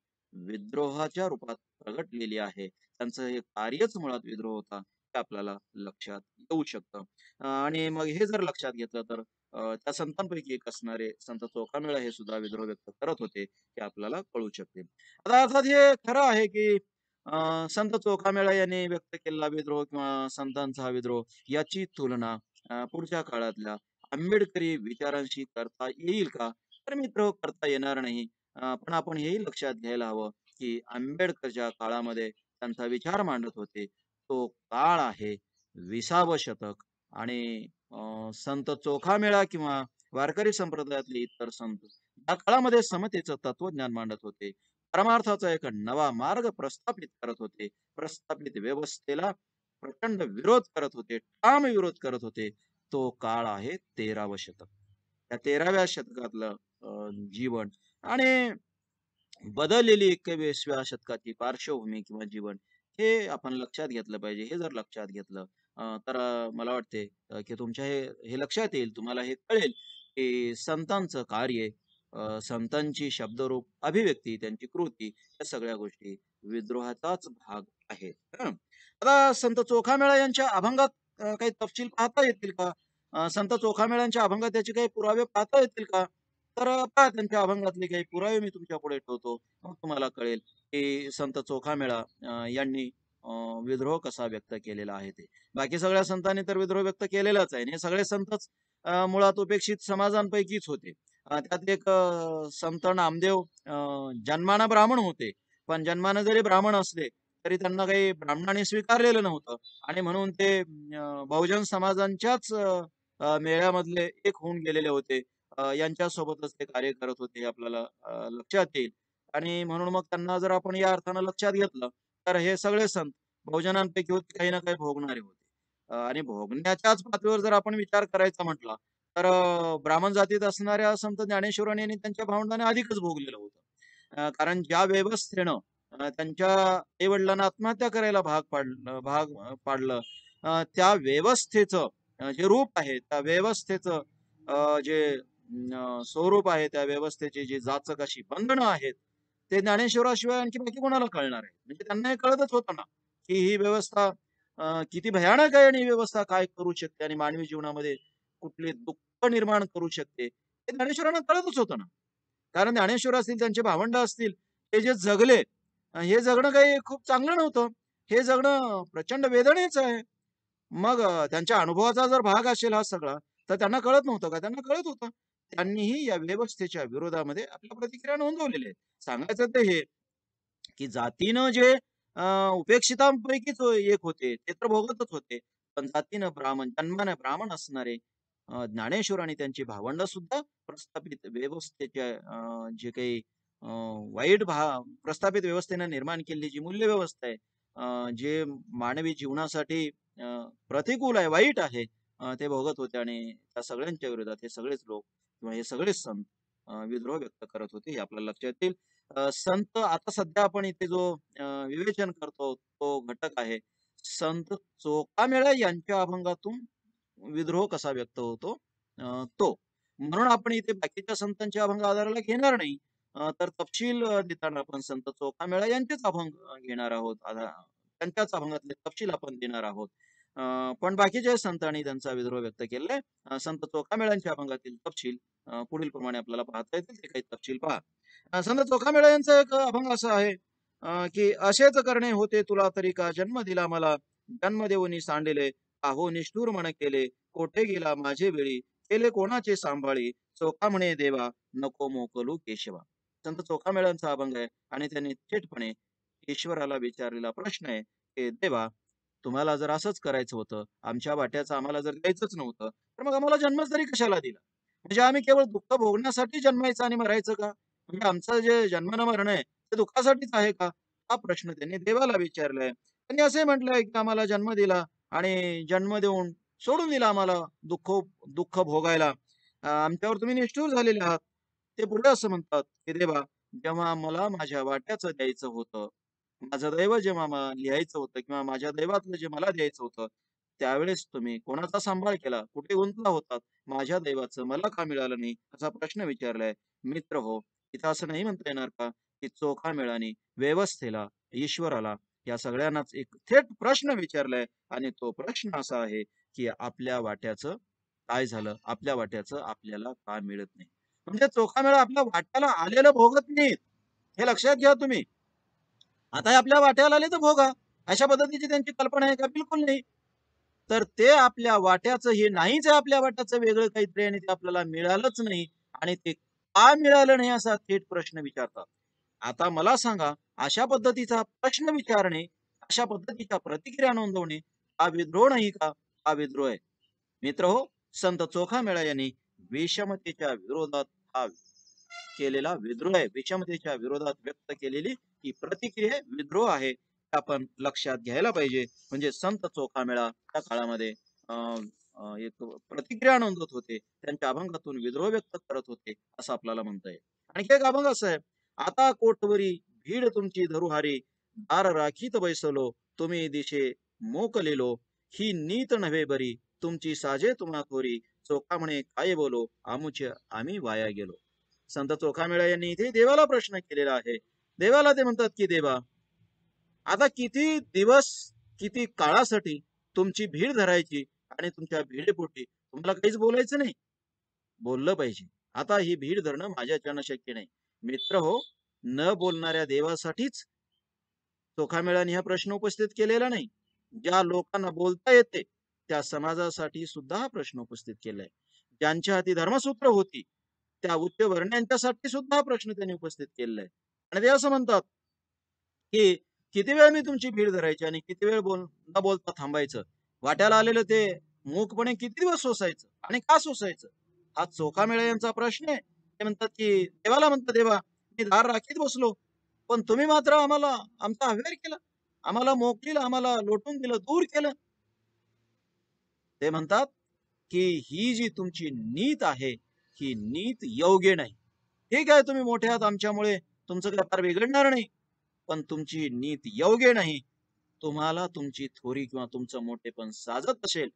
विद्रोहाच्या रूपात प्रगटलेली आहे त्यांचं हे कार्यच मुळात विद्रोह होता हे आपल्याला लक्षात येऊ शकतं आणि मग हे जर लक्षात घेतलं तर त्या संतांपैकी एक असणारे संत चोखामेळा हे सुद्धा विद्रोह व्यक्त करत होते हे आपल्याला कळू शकते आता अर्थात हे खरं आहे की संत चोखामेळा यांनी व्यक्त केलेला विद्रोह किंवा संतांचा विद्रोह याची तुलना पुढच्या काळातल्या आंबेडकरी विचारांशी करता येईल का तर मित्र करता येणार नाही पण आपण हेही लक्षात घ्यायला हवं की आंबेडकरच्या काळामध्ये त्यांचा विचार मांडत होते तो काळ आहे विसावं शतक आणि संत चोखा मेळा किंवा वारकरी संप्रदायातले इतर संत या काळामध्ये समतेचं तत्वज्ञान मांडत होते परमार्थाचा एक नवा मार्ग प्रस्थापित करत होते प्रस्थापित व्यवस्थेला प्रचंड विरोध करत होते ठाम विरोध करत होते तो काळ आहे तेराव शतक या तेराव्या शतकातलं जीवन आणि बदललेली एकविसव्या शतकाची पार्श्वभूमी किंवा जीवन हे आपण लक्षात घेतलं पाहिजे हे जर लक्षात घेतलं तर मला वाटते की तुमच्या हे हे लक्षात येईल तुम्हाला हे कळेल की संतांचं कार्य संतांची शब्दरूप अभिव्यक्ती त्यांची कृती या सगळ्या गोष्टी विद्रोहाचाच भाग आहेत आता संत चोखामेळा यांच्या अभंगात काही तपशील पाहता येतील का संत चोखामेळांच्या अभंगात त्याचे काही पुरावे पाहता येतील का तर पहा त्यांच्या अभंगातले काही पुरावे मी तुमच्या पुढे ठेवतो मग तुम्हाला कळेल की संत चोखा मेळा यांनी विद्रोह कसा व्यक्त केलेला आहे ते बाकी सगळ्या संतांनी तर विद्रोह व्यक्त केलेलाच आहे हे सगळे संतच मुळात उपेक्षित समाजांपैकीच होते त्यात एक संत नामदेव जन्माना ब्राह्मण होते पण जन्मानं जरी ब्राह्मण असले तरी त्यांना काही ब्राह्मणाने स्वीकारलेलं नव्हतं आणि म्हणून ते बहुजन समाजांच्याच मेळ्यामधले एक होऊन गेलेले होते यांच्या सोबतच ते कार्य करत होते आपल्याला लक्षात येईल आणि म्हणून मग त्यांना जर आपण या अर्थानं लक्षात घेतलं तर हे सगळे संत बहुजनांपैकी होते काही ना काही भोगणारे होते आणि भोगण्याच्याच पातळीवर जर आपण विचार करायचा म्हटला तर ब्राह्मण जातीत असणाऱ्या संत ज्ञानेश्वरांनी यांनी त्यांच्या भावंडाने अधिकच भोगलेलं होतं कारण ज्या व्यवस्थेनं त्यांच्या आई वडिलांना आत्महत्या करायला भाग पाडलं भाग पाडलं त्या व्यवस्थेचं जे रूप आहे त्या व्यवस्थेचं जे स्वरूप आहे त्या व्यवस्थेचे जे जाचक अशी बंधनं आहेत ते ज्ञानेश्वराशिवाय आणखी बाकी कोणाला कळणार आहे म्हणजे त्यांना हे कळतच होतं ना की ही व्यवस्था किती भयानक आहे आणि ही व्यवस्था काय करू शकते आणि मानवी जीवनामध्ये कुठले दुःख निर्माण करू शकते हे ज्ञानेश्वरांना कळतच होतं ना कारण ज्ञानेश्वर असतील त्यांचे भावंड असतील हे जे जगले हे जगणं काही खूप चांगलं नव्हतं हे जगणं प्रचंड वेदनेच आहे मग त्यांच्या अनुभवाचा जर भाग असेल हा सगळा तर त्यांना कळत नव्हतं का त्यांना कळत होतं त्यांनीही या व्यवस्थेच्या विरोधामध्ये आपल्या प्रतिक्रिया नोंदवलेली आहे सांगायचं ते हे की जातीनं जे उपेक्षितांपैकीच एक होते ते तर भोगतच होते पण जातीनं ब्राह्मण जन्माने ब्राह्मण असणारे ज्ञानेश्वर आणि त्यांची भावंड सुद्धा प्रस्थापित व्यवस्थेच्या जे काही वाईट भा प्रस्थापित व्यवस्थेने निर्माण केलेली जी मूल्य व्यवस्था आहे जे मानवी जीवनासाठी प्रतिकूल आहे वाईट आहे ते भोगत होते आणि त्या सगळ्यांच्या विरोधात हे सगळेच लोक किंवा हे सगळे संत विद्रोह व्यक्त करत होते हे आपल्याला लक्षात येईल संत आता सध्या आपण इथे जो विवेचन करतो तो घटक आहे संत मेळा यांच्या अभंगातून विद्रोह कसा व्यक्त होतो तो म्हणून आपण इथे बाकीच्या संतांच्या अभंग आधाराला घेणार नाही तर तपशील देताना आपण संत चोकामेळा यांचेच अभंग घेणार आहोत त्यांच्याच अभंगातले तपशील आपण देणार आहोत पण बाकीच्या संतांनी त्यांचा विद्रोह व्यक्त केलाय संत चोकामेळ्यांच्या अभंगातील तपशील पुढील प्रमाणे आपल्याला पाहता येतील ते काही तपशील पहा संत चोखामेळा यांचा एक अभंग असा आहे की असेच करणे होते तुला तरी का जन्म दिला मला जन्म देऊनी सांडिले आहो निष्ठूर म्हण केले कोठे गेला माझे वेळी केले कोणाचे सांभाळी चोखा म्हणे देवा नको मोकलू केशवा संत चोखामेळांचा अभंग आहे आणि त्यांनी थेटपणे ईश्वराला विचारलेला प्रश्न आहे की देवा तुम्हाला जर असंच करायचं होतं आमच्या वाट्याचं आम्हाला जर द्यायचंच नव्हतं तर मग आम्हाला जन्मच तरी कशाला दिला म्हणजे आम्ही केवळ दुःख भोगण्यासाठी जन्मायचं आणि मरायचं का म्हणजे आमचं जे जन्मन मरण आहे ते दुःखासाठीच आहे का हा प्रश्न त्यांनी देवाला विचारलाय त्यांनी असे म्हटलंय की आम्हाला जन्म दिला आणि जन्म देऊन सोडून दिला आम्हाला दुःख दुःख भोगायला आमच्यावर तुम्ही निष्ठूर झालेले आहात ते पुढे असं म्हणतात की देवा जेव्हा मला माझ्या वाट्याचं द्यायचं होतं माझं दैव जेव्हा लिहायचं होतं किंवा माझ्या दैवातलं जे मला द्यायचं होतं त्यावेळेस तुम्ही कोणाचा सांभाळ केला कुठे गुंतला होता माझ्या दैवाचं मला का मिळालं नाही असा प्रश्न विचारलाय मित्र हो इथं असं नाही म्हणता येणार का की चोखा मिळाने व्यवस्थेला ईश्वराला या सगळ्यांनाच एक थेट प्रश्न विचारलाय आणि तो प्रश्न असा आहे की आपल्या वाट्याचं काय झालं आपल्या वाट्याचं आपल्याला का मिळत नाही म्हणजे चोखा मेळा आपल्या वाट्याला आलेलं भोगत नाहीत हे लक्षात घ्या तुम्ही आता आपल्या वाट्याला आले तर भोगा अशा पद्धतीची त्यांची कल्पना आहे का बिलकुल नाही तर ते आपल्या वाट्याचं हे नाहीच आहे आपल्या वाट्याचं वेगळं काहीतरी आणि ते आपल्याला मिळालंच नाही आणि ते का मिळालं नाही असा थेट प्रश्न विचारतात आता मला सांगा अशा पद्धतीचा प्रश्न विचारणे अशा पद्धतीच्या प्रतिक्रिया नोंदवणे हा विद्रोह नाही का हा विद्रोह आहे मित्र हो संत चोखा मेळा यांनी विषमतेच्या विरोधात हा केलेला विद्रोह आहे विषमतेच्या विरोधात व्यक्त केलेली ही प्रतिक्रिया विद्रोह आहे आपण लक्षात घ्यायला पाहिजे म्हणजे संत चोखा मेळा त्या काळामध्ये एक प्रतिक्रिया नोंदवत होते त्यांच्या अभंगातून विद्रोह व्यक्त करत होते असं आपल्याला म्हणता येईल आणखी एक अभंग असं आहे आता कोटवरी भीड तुमची धरुहारी दार राखीत बैसलो तुम्ही दिशे मोकलेलो ही नीत नव्हे बरी तुमची साजे तुम्हा खोरी चोखा म्हणे काय बोलो आमुचे आम्ही वाया गेलो संत चोखा मेळा यांनी इथे देवाला प्रश्न केलेला आहे देवाला ते म्हणतात की देवा आता किती दिवस किती काळासाठी तुमची भीड धरायची आणि तुमच्या भीडेपोटी तुम्हाला काहीच बोलायचं नाही बोललं पाहिजे आता ही भीड धरणं माझ्याच्यानं शक्य नाही मित्र हो न बोलणाऱ्या देवासाठीच चोखामेळाने हा प्रश्न उपस्थित केलेला नाही ज्या लोकांना बोलता येते त्या समाजासाठी सुद्धा हा प्रश्न उपस्थित केलाय ज्यांच्या हाती धर्मसूत्र होती त्या उच्च सुद्धा हा प्रश्न त्यांनी उपस्थित केलेला आहे आणि ते असं म्हणतात की किती वेळ मी तुमची भीड धरायची आणि किती वेळ बोल न बोलता थांबायचं वाट्याला आलेलं ते मूकपणे किती दिवस सोसायचं आणि का सोसायचं हा चोखा मेळा यांचा प्रश्न आहे ते म्हणतात की देवाला म्हणतात देवा मी दार राखीत बसलो पण तुम्ही मात्र आम्हाला आमचा अवेअर केला आम्हाला मोकळीला आम्हाला लोटून दिलं दूर केलं ते म्हणतात की ही जी तुमची नीत आहे ही नीत योग्य नाही ठीक आहे तुम्ही मोठे आहात आमच्यामुळे तुमचं काय फार बिघडणार नाही पण तुमची नीत योग्य नाही तुम्हाला तुमची थोरी किंवा तुमचं मोठेपण साजत असेल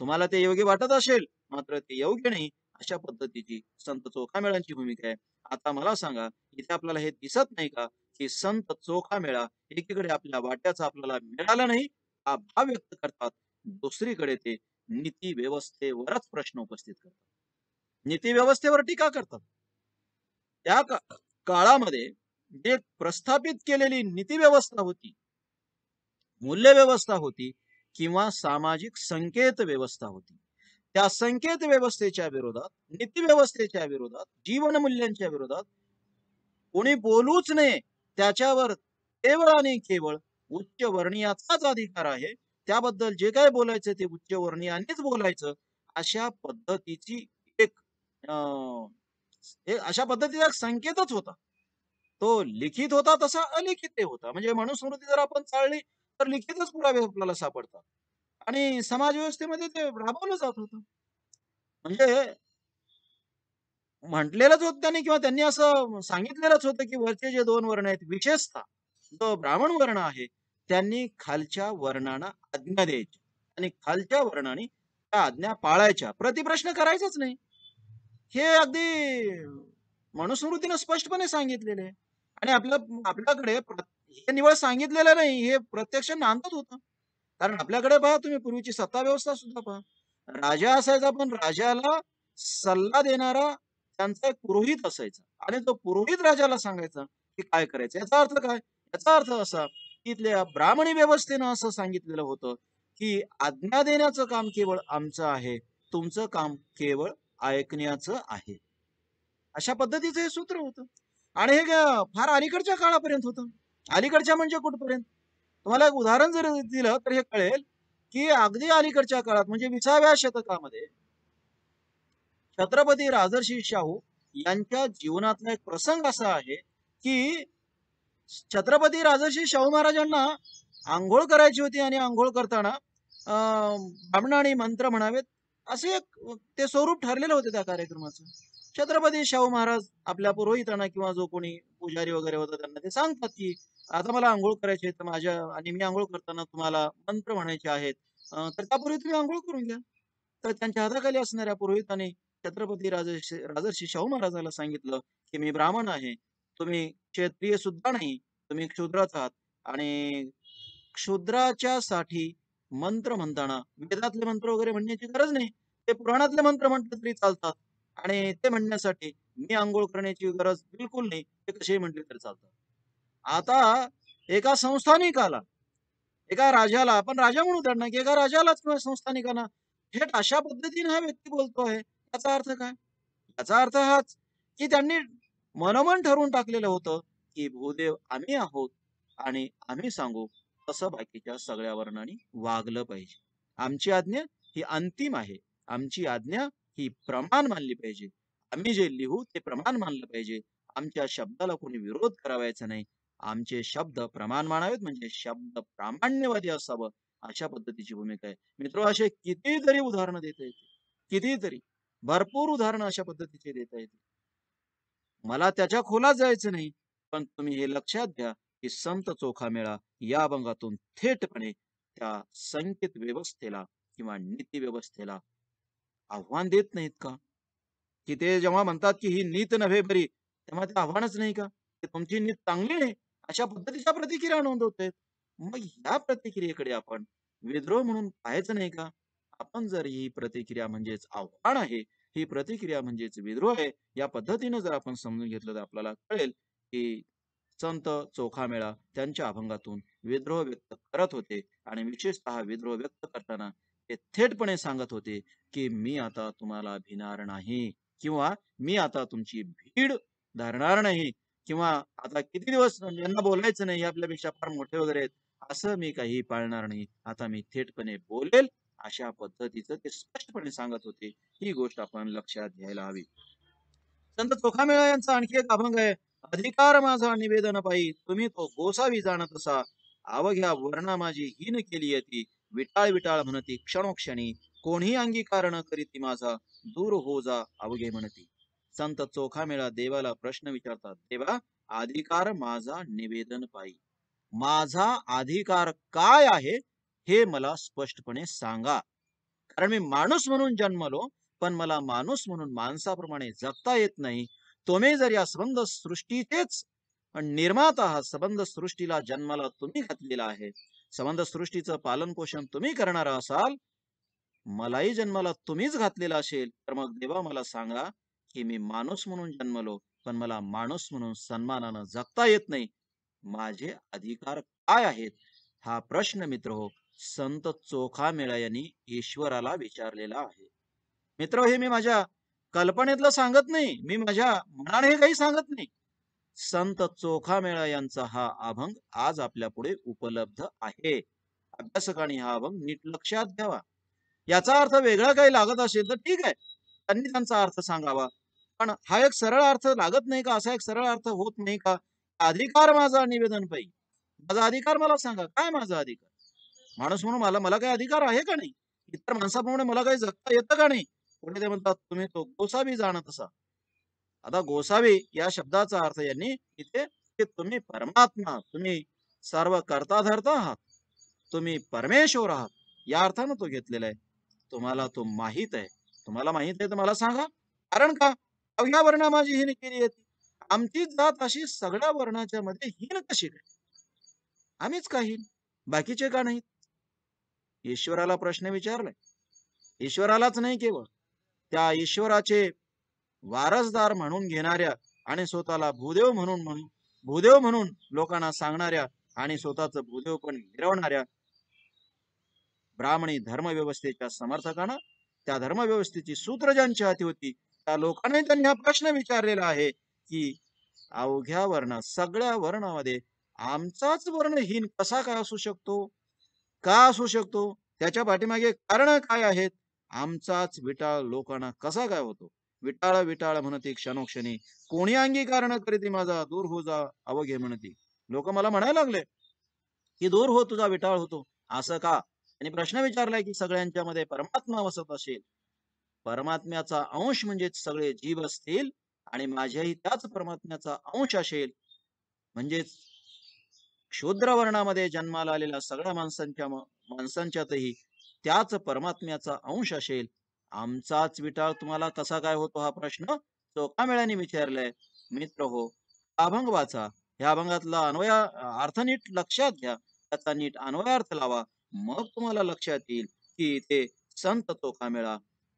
तुम्हाला ते योग्य वाटत असेल मात्र ते योग्य नाही अशा पद्धतीची संत चोखा चोखामेळांची भूमिका आहे आता मला सांगा इथे आपल्याला हे दिसत नाही का की संत चोखा मेळा एकीकडे आपल्या वाट्याचा आपल्याला मिळाला नाही हा भाव व्यक्त करतात दुसरीकडे ते नीती व्यवस्थेवरच प्रश्न उपस्थित करतात नीती व्यवस्थेवर टीका करतात त्या काळामध्ये जे प्रस्थापित केलेली नीती व्यवस्था होती मूल्य व्यवस्था होती किंवा सामाजिक संकेत व्यवस्था होती त्या संकेत व्यवस्थेच्या विरोधात नीती व्यवस्थेच्या विरोधात जीवन मूल्यांच्या विरोधात कोणी बोलूच नये त्याच्यावर केवळ आणि केवळ उच्च वर्णीयाचाच अधिकार आहे त्याबद्दल जे काय बोलायचं ते उच्च वर्णीयानेच बोलायचं अशा पद्धतीची एक अशा पद्धतीचा संकेतच होता तो लिखित होता तसा अलिखित होता म्हणजे मनुस्मृती जर आपण चालली तर लिखितच पुरावे आपल्याला सापडतात आणि समाज व्यवस्थेमध्ये ते राबवलं जात होत म्हणजे म्हटलेलंच होत त्यांनी किंवा त्यांनी असं सांगितलेलंच होतं की वरचे जे दोन वर्ण आहेत विशेषतः जो ब्राह्मण वर्ण आहे त्यांनी खालच्या वर्णांना आज्ञा द्यायची आणि खालच्या वर्णाने त्या आज्ञा पाळायच्या प्रतिप्रश्न करायचाच नाही हे अगदी मनुस्मृतीनं स्पष्टपणे सांगितलेले आणि आपलं आपल्याकडे हे निवड सांगितलेलं नाही हे प्रत्यक्ष नांदत होत कारण आपल्याकडे पहा तुम्ही पूर्वीची सत्ता व्यवस्था सुद्धा पहा राजा असायचा पण राजाला सल्ला देणारा त्यांचा एक पुरोहित असायचा आणि तो पुरोहित राजाला सांगायचा की काय करायचं याचा अर्थ काय याचा अर्थ असा की इथल्या ब्राह्मणी व्यवस्थेनं असं सांगितलेलं होतं की आज्ञा देण्याचं काम केवळ आमचं आहे तुमचं काम केवळ ऐकण्याचं आहे अशा पद्धतीचं हे सूत्र होतं आणि हे फार अलीकडच्या काळापर्यंत होतं अलीकडच्या म्हणजे कुठपर्यंत तुम्हाला एक उदाहरण जर दिलं तर हे कळेल की अगदी अलीकडच्या काळात म्हणजे विसाव्या शतकामध्ये छत्रपती राजर्षी शाहू यांच्या जीवनातला एक प्रसंग असा आहे की छत्रपती राजर्षी शाहू महाराजांना आंघोळ करायची होती आणि आंघोळ करताना अं आणि मंत्र म्हणावेत असे एक ते स्वरूप ठरलेलं होते त्या कार्यक्रमाचं छत्रपती शाहू महाराज आपल्या पुरोहितांना किंवा जो कोणी पुजारी वगैरे होता त्यांना ते सांगतात की आता मला आंघोळ करायचे तर माझ्या आणि मी आंघोळ करताना तुम्हाला मंत्र म्हणायचे आहेत तर त्यापूर्वी तुम्ही आंघोळ करून घ्या तर त्यांच्या हाताखाली असणाऱ्या पुरोहितांनी छत्रपती राजर्षी राजर्षी शाहू महाराजाला सांगितलं की मी ब्राह्मण आहे तुम्ही क्षेत्रीय सुद्धा नाही तुम्ही क्षुद्राच आहात आणि क्षुद्राच्या साठी मंत्र म्हणताना वेदातले मंत्र वगैरे म्हणण्याची गरज नाही ते पुराणातले मंत्र म्हणतात तरी चालतात आणि ते म्हणण्यासाठी मी आंघोळ करण्याची गरज बिलकुल नाही हे कसेही म्हटले तरी चालतं आता एका संस्थानिकाला एका राजाला आपण राजा म्हणू त्यांना की एका राजालाच किंवा संस्थानिकांना थेट अशा पद्धतीने हा व्यक्ती बोलतो आहे याचा अर्थ काय याचा अर्थ हाच की त्यांनी मनमन ठरवून टाकलेलं होतं की भूदेव आम्ही आहोत आणि आम्ही सांगू तसं बाकीच्या सगळ्या वर्णांनी वागलं पाहिजे आमची आज्ञा ही अंतिम आहे आमची आज्ञा ही प्रमाण मानली पाहिजे आम्ही जे लिहू ते प्रमाण मानलं पाहिजे आमच्या शब्दाला कोणी विरोध करावायचा नाही आमचे शब्द प्रमाण मानावेत म्हणजे शब्द प्रामाण्यवादी असावं अशा पद्धतीची भूमिका आहे मित्र असे कितीतरी उदाहरणं देता येते कितीतरी भरपूर उदाहरणं अशा पद्धतीचे देता येते मला त्याच्या खोलात जायचं नाही पण तुम्ही हे लक्षात घ्या की संत चोखा मेळा या अभंगातून थेटपणे त्या संकेत व्यवस्थेला किंवा नीती व्यवस्थेला आव्हान देत नाहीत का कि ते जेव्हा म्हणतात की ही नीत नव्हे बरी तेव्हा ते आव्हानच नाही का तुमची नीत चांगली नाही अशा पद्धतीच्या प्रतिक्रिया नोंदवत मग या प्रतिक्रियेकडे आपण विद्रोह म्हणून पाहायचं नाही का आपण जर ही प्रतिक्रिया म्हणजेच आव्हान आहे ही प्रतिक्रिया म्हणजेच विद्रोह आहे या पद्धतीने जर आपण समजून घेतलं तर आपल्याला कळेल की संत चोखामेळा त्यांच्या अभंगातून विद्रोह व्यक्त करत होते आणि विशेषतः विद्रोह व्यक्त करताना थेटपणे सांगत होते की मी आता तुम्हाला भिनार नाही किंवा मी आता तुमची भीड धरणार नाही किंवा आता किती दिवस यांना बोलायचं नाही आपल्यापेक्षा फार मोठे वगैरे आहेत असं मी काही पाळणार नाही आता मी थेटपणे बोलेल अशा पद्धतीचं ते स्पष्टपणे सांगत होते ही गोष्ट आपण लक्षात घ्यायला हवी संत चोखामेळा यांचा आणखी एक अभंग आहे अधिकार माझा निवेदन पाहिजे तुम्ही तो गोसावी जाणत असा आवघ्या वर्णा माझी हीन केली ती विटाळ विटाळ म्हणती क्षणोक्षणी कोणी अंगीकार न करीती माझा दूर हो जा अवघे म्हणती संत चोखामेळा देवाला प्रश्न विचारतात देवा अधिकार माझा निवेदन पायी माझा अधिकार काय आहे हे मला स्पष्टपणे सांगा कारण मी माणूस म्हणून जन्मलो पण मला माणूस म्हणून माणसाप्रमाणे जगता येत नाही तुम्ही जर या संबंध सृष्टीचेच निर्माता हा सबंध सृष्टीला जन्माला तुम्ही घातलेला आहे सृष्टीचं पालन पोषण तुम्ही करणार असाल मलाही जन्माला तुम्हीच घातलेला असेल तर मग देवा मला सांगा की मी माणूस म्हणून जन्मलो पण मला माणूस म्हणून सन्मानानं जगता येत नाही माझे अधिकार काय आहेत हा प्रश्न मित्र हो संत मेळा यांनी ईश्वराला विचारलेला आहे मित्र हे मी माझ्या कल्पनेतलं सांगत नाही मी माझ्या मनाने हे काही सांगत नाही संत चोखा मेळा यांचा हा अभंग आज आपल्या पुढे उपलब्ध आहे अभ्यासकांनी हा अभंग नीट लक्षात घ्यावा याचा अर्थ वेगळा काही लागत असेल तर ठीक आहे त्यांनी त्यांचा अर्थ सांगावा पण हा एक सरळ अर्थ लागत नाही का असा एक सरळ अर्थ होत नाही का अधिकार माझा निवेदन पाहिजे माझा अधिकार मला सांगा काय माझा अधिकार माणूस म्हणून मला मला काही अधिकार आहे का नाही इतर माणसाप्रमाणे मला काही जगता येतं का नाही कोणी ते म्हणतात तुम्ही तो गोसा जाणत असा आता गोसावी या शब्दाचा अर्थ यांनी इथे की तुम्ही परमात्मा तुम्ही सर्व करता धरता आहात तुम्ही परमेश्वर आहात या अर्थानं तो घेतलेला आहे तुम्हाला तो माहीत आहे तुम्हाला माहित आहे तर मला सांगा कारण का अवघ्या माझी हीन केली आहे आमची जात अशी सगळ्या वर्णाच्या मध्ये हीन कशी काय आम्हीच काही बाकीचे का नाहीत ईश्वराला प्रश्न विचारलाय ईश्वरालाच नाही केवळ त्या ईश्वराचे वारसदार म्हणून घेणाऱ्या आणि स्वतःला भूदेव म्हणून म्हणून भूदेव म्हणून लोकांना सांगणाऱ्या आणि स्वतःच भूदेव पण मिरवणाऱ्या ब्राह्मणी धर्मव्यवस्थेच्या समर्थकांना त्या धर्मव्यवस्थेची सूत्र ज्यांच्या हाती होती त्या लोकांनी त्यांनी हा प्रश्न विचारलेला आहे की अवघ्या वर्ण सगळ्या वर्णामध्ये आमचाच वर्णहीन कसा काय असू शकतो का असू शकतो त्याच्या पाठीमागे कारण काय आहेत आमचाच विटाळ लोकांना कसा काय होतो विटाळ विटाळ म्हणते क्षणोक्षणी कोणी अंगीकार न करीती माझा दूर हो जा अवघे म्हणते लोक मला म्हणायला लागले की दूर हो तुझा विटाळ होतो असं का आणि प्रश्न विचारलाय की सगळ्यांच्या मध्ये परमात्मा वसत असेल परमात्म्याचा अंश म्हणजे सगळे जीव असतील आणि माझ्याही त्याच परमात्म्याचा अंश असेल म्हणजेच क्षुद्र वर्णामध्ये जन्माला आलेल्या सगळ्या माणसांच्या माणसांच्यातही त्याच परमात्म्याचा अंश असेल आमचाच विटाळ तुम्हाला कसा काय होतो हा प्रश्न चोकामेळ्याने विचारलाय मित्र हो अभंग वाचा ह्या अभंगातला अन्वया अर्थ नीट लक्षात घ्या त्याचा नीट अन्वयार्थ लावा मग तुम्हाला लक्षात येईल की ते संत चोकामेळा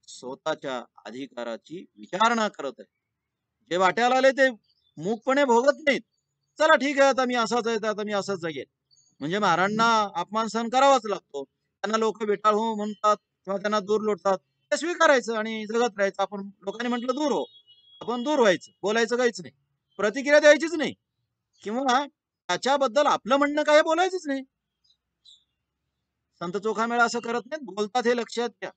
स्वतःच्या अधिकाराची विचारणा करत आहे जे वाट्याला आले ते मूकपणे भोगत नाहीत चला ठीक आहे आता मी असाच आहे आता मी असाच जगेल म्हणजे महाराणांना अपमान सहन करावाच लागतो त्यांना लोक विटाळ हो म्हणतात किंवा त्यांना दूर लोटतात स्वीकारायचं आणि जगत राहायचं आपण लोकांनी म्हटलं दूर हो आपण दूर व्हायचं बोलायचं काहीच नाही प्रतिक्रिया द्यायचीच नाही किंवा त्याच्याबद्दल आपलं म्हणणं काय बोलायचंच नाही संत चोखा मेळा असं करत नाहीत बोलतात हे लक्षात घ्या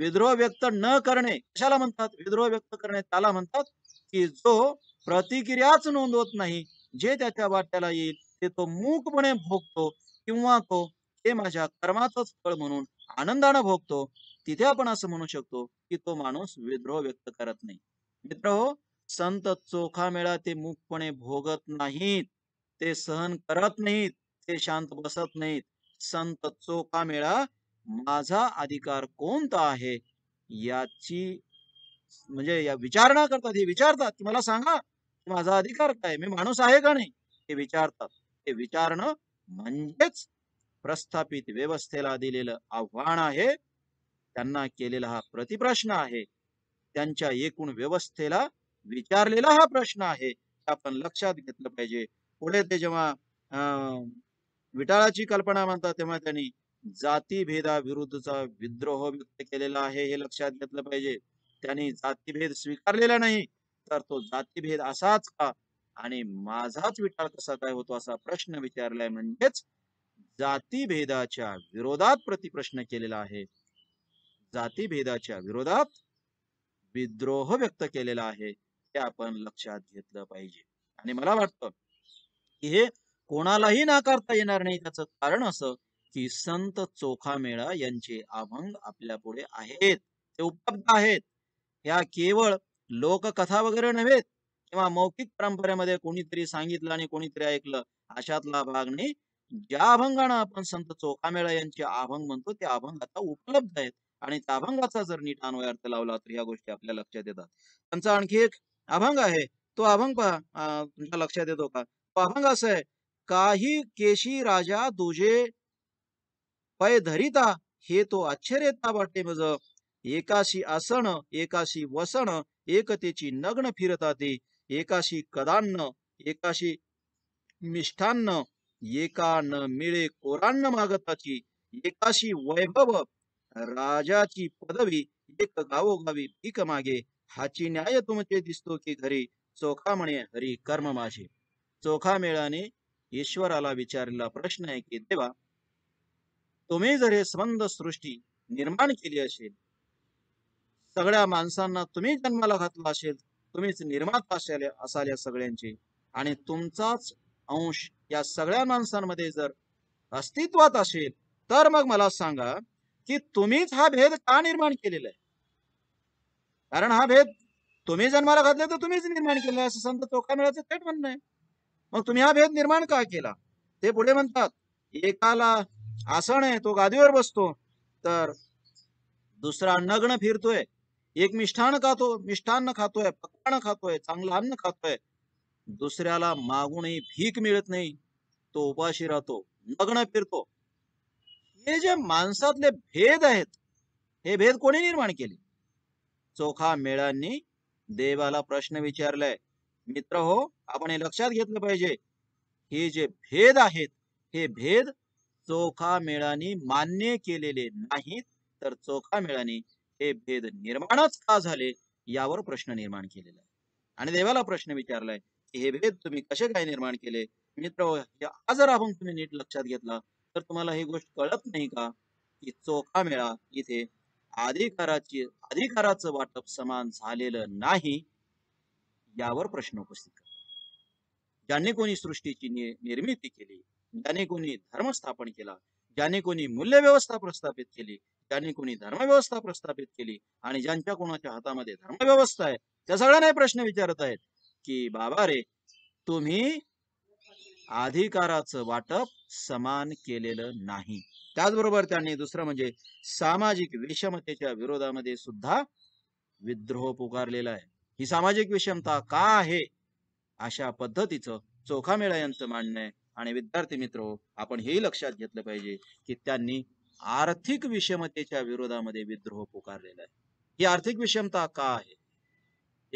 विद्रोह व्यक्त न करणे कशाला म्हणतात विद्रोह व्यक्त करणे त्याला म्हणतात की जो प्रतिक्रियाच नोंदवत नाही जे त्याच्या वाट्याला येईल ते तो मूकपणे भोगतो किंवा तो ते माझ्या कर्माचं फळ म्हणून आनंदाने भोगतो तिथे आपण असं म्हणू शकतो की तो माणूस विद्रोह व्यक्त करत नाही मित्र हो संत चोखा मेळा ते मुखपणे भोगत नाहीत ते सहन करत नाहीत ते शांत बसत नाहीत संत चोखा मेळा माझा अधिकार कोणता आहे याची म्हणजे या विचारणा करतात हे विचारतात की मला सांगा माझा अधिकार काय मी माणूस आहे का नाही हे विचारतात हे विचारणं म्हणजेच प्रस्थापित व्यवस्थेला दिलेलं आव्हान आहे त्यांना केलेला हा प्रतिप्रश्न आहे त्यांच्या एकूण व्यवस्थेला विचारलेला हा प्रश्न आहे आपण लक्षात घेतलं पाहिजे पुढे ते जेव्हा विटाळाची कल्पना म्हणतात तेव्हा त्यांनी जातीभेदा विरुद्धचा विद्रोह व्यक्त केलेला आहे हे लक्षात घेतलं पाहिजे त्यांनी जातीभेद स्वीकारलेला नाही तर तो जातीभेद असाच का आणि माझाच विटाळ कसा काय होतो असा प्रश्न विचारलाय म्हणजेच जातीभेदाच्या विरोधात प्रतिप्रश्न केलेला आहे जातीभेदाच्या विरोधात विद्रोह व्यक्त केलेला आहे ते आपण लक्षात घेतलं पाहिजे आणि मला वाटतं की हे कोणालाही नाकारता येणार नाही त्याचं कारण असं की संत चोखा मेळा यांचे अभंग आपल्या पुढे आहेत ते उपलब्ध आहेत या केवळ लोककथा वगैरे नव्हेत किंवा मौखिक परंपरेमध्ये कोणीतरी सांगितलं आणि कोणीतरी ऐकलं अशातला भाग नाही ज्या अभंगाने आपण संत चोखामेळा यांचे अभंग म्हणतो ते अभंग आता उपलब्ध आहेत आणि त्या अभंगाचा जर नीट अन्वय अर्थ लावला तर या गोष्टी आपल्या लक्षात येतात त्यांचा आणखी एक अभंग आहे तो अभंग पहा तुमच्या लक्षात येतो का तो अभंग असा आहे काही केशी राजा दुजे पय धरिता हे तो आश्चर्यता वाटते मज एकाशी आसन एकाशी वसन एकतेची नग्न फिरता ते एकाशी कदान्न एकाशी मिष्ठान्न एका न मिळे कोरान्न मागताची एकाशी वैभव राजाची पदवी एक गावोगावी भीक मागे हाची न्याय तुमचे दिसतो की घरी चोखा म्हणे हरी कर्म माझे चोखा मेळाने ईश्वराला विचारलेला प्रश्न आहे की देवा तुम्ही जर हे संबंध सृष्टी निर्माण केली असेल सगळ्या माणसांना तुम्ही जन्माला घातला असेल तुम्हीच निर्माता असाल या सगळ्यांचे आणि तुमचाच अंश या सगळ्या माणसांमध्ये जर अस्तित्वात असेल तर मग मला सांगा की तुम्हीच हा भेद का निर्माण केलेला आहे कारण हा भेद तुम्ही जन्माला घातले तर तुम्हीच निर्माण केले असं संत चोखामेळाचं थेट म्हणणं आहे मग तुम्ही हा भेद निर्माण का केला ते पुढे म्हणतात एकाला आसन आहे तो गादीवर बसतो तर दुसरा नग्न फिरतोय एक मिष्ठान खातो मिष्ठान खातोय पकवान खातोय चांगलं अन्न खातोय दुसऱ्याला मागूनही भीक मिळत नाही तो उपाशी राहतो नग्न फिरतो हे जे माणसातले भेद आहेत हे भेद कोणी निर्माण केले चोखा मेळांनी देवाला प्रश्न विचारलाय मित्र हो आपण हे लक्षात घेतलं पाहिजे हे जे भेद आहेत हे भेद चोखा मेळांनी मान्य केलेले नाहीत तर चोखा मेळांनी हे भेद निर्माणच का झाले यावर प्रश्न निर्माण केलेला आहे आणि देवाला प्रश्न विचारलाय की हे भेद तुम्ही कसे काय निर्माण केले मित्र हो, आज आपण तुम्ही नीट लक्षात घेतला तर तुम्हाला ही गोष्ट कळत नाही का की चोखा मेळा इथे अधिकाराची अधिकाराचं वाटप समान झालेलं नाही यावर प्रश्न उपस्थित करतात ज्याने कोणी सृष्टीची निर्मिती केली ज्याने कोणी धर्म स्थापन केला ज्याने कोणी मूल्य व्यवस्था प्रस्थापित केली ज्याने कोणी धर्मव्यवस्था प्रस्थापित केली आणि ज्यांच्या कोणाच्या हातामध्ये धर्मव्यवस्था आहे त्या सगळ्यांना प्रश्न विचारत आहेत की बाबा रे तुम्ही अधिकाराचं वाटप समान केलेलं नाही त्याचबरोबर त्यांनी दुसरं म्हणजे सामाजिक विषमतेच्या विरोधामध्ये सुद्धा विद्रोह पुकारलेला आहे ही सामाजिक विषमता का आहे अशा पद्धतीचं चोखामेळा यांचं मांडणं आहे आणि विद्यार्थी मित्र आपण हे लक्षात घेतलं पाहिजे की त्यांनी आर्थिक विषमतेच्या विरोधामध्ये विद्रोह पुकारलेला आहे ही आर्थिक विषमता का आहे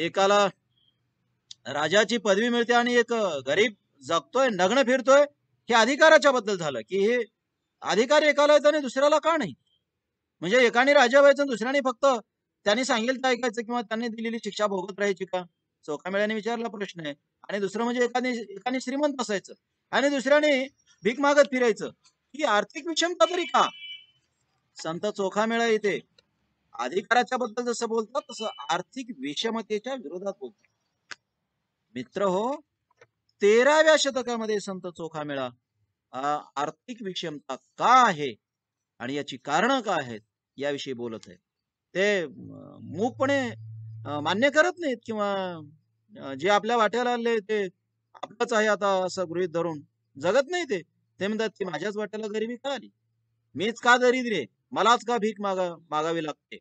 एकाला राजाची पदवी मिळते आणि एक गरीब जगतोय नग्न फिरतोय हे अधिकाराच्या बद्दल झालं की हे अधिकार एकाला येतं आणि दुसऱ्याला का नाही म्हणजे एकाने राजा व्हायचं दुसऱ्याने फक्त त्यांनी सांगेल ऐकायचं किंवा त्यांनी दिलेली शिक्षा भोगत राहायची का चौकामेळ्याने विचारला प्रश्न आहे आणि दुसरं म्हणजे एकाने एकाने श्रीमंत असायचं आणि दुसऱ्याने भीक मागत फिरायचं ही आर्थिक विषमता तरी का संत मेळा येते अधिकाराच्या बद्दल जसं बोलतात तसं आर्थिक विषमतेच्या विरोधात बोलतो मित्र हो तेराव्या शतकामध्ये संत चोखा हा आर्थिक विषमता का आहे आणि याची कारणं का आहेत याविषयी बोलत आहेत ते मूकपणे मान्य करत नाहीत किंवा जे आपल्या वाट्याला आले ते आपलंच आहे आता असं गृहित धरून जगत नाही ते ते म्हणतात की माझ्याच वाट्याला गरिबी का आली मीच का दरिद्री मलाच का भीक मागा मागावी लागते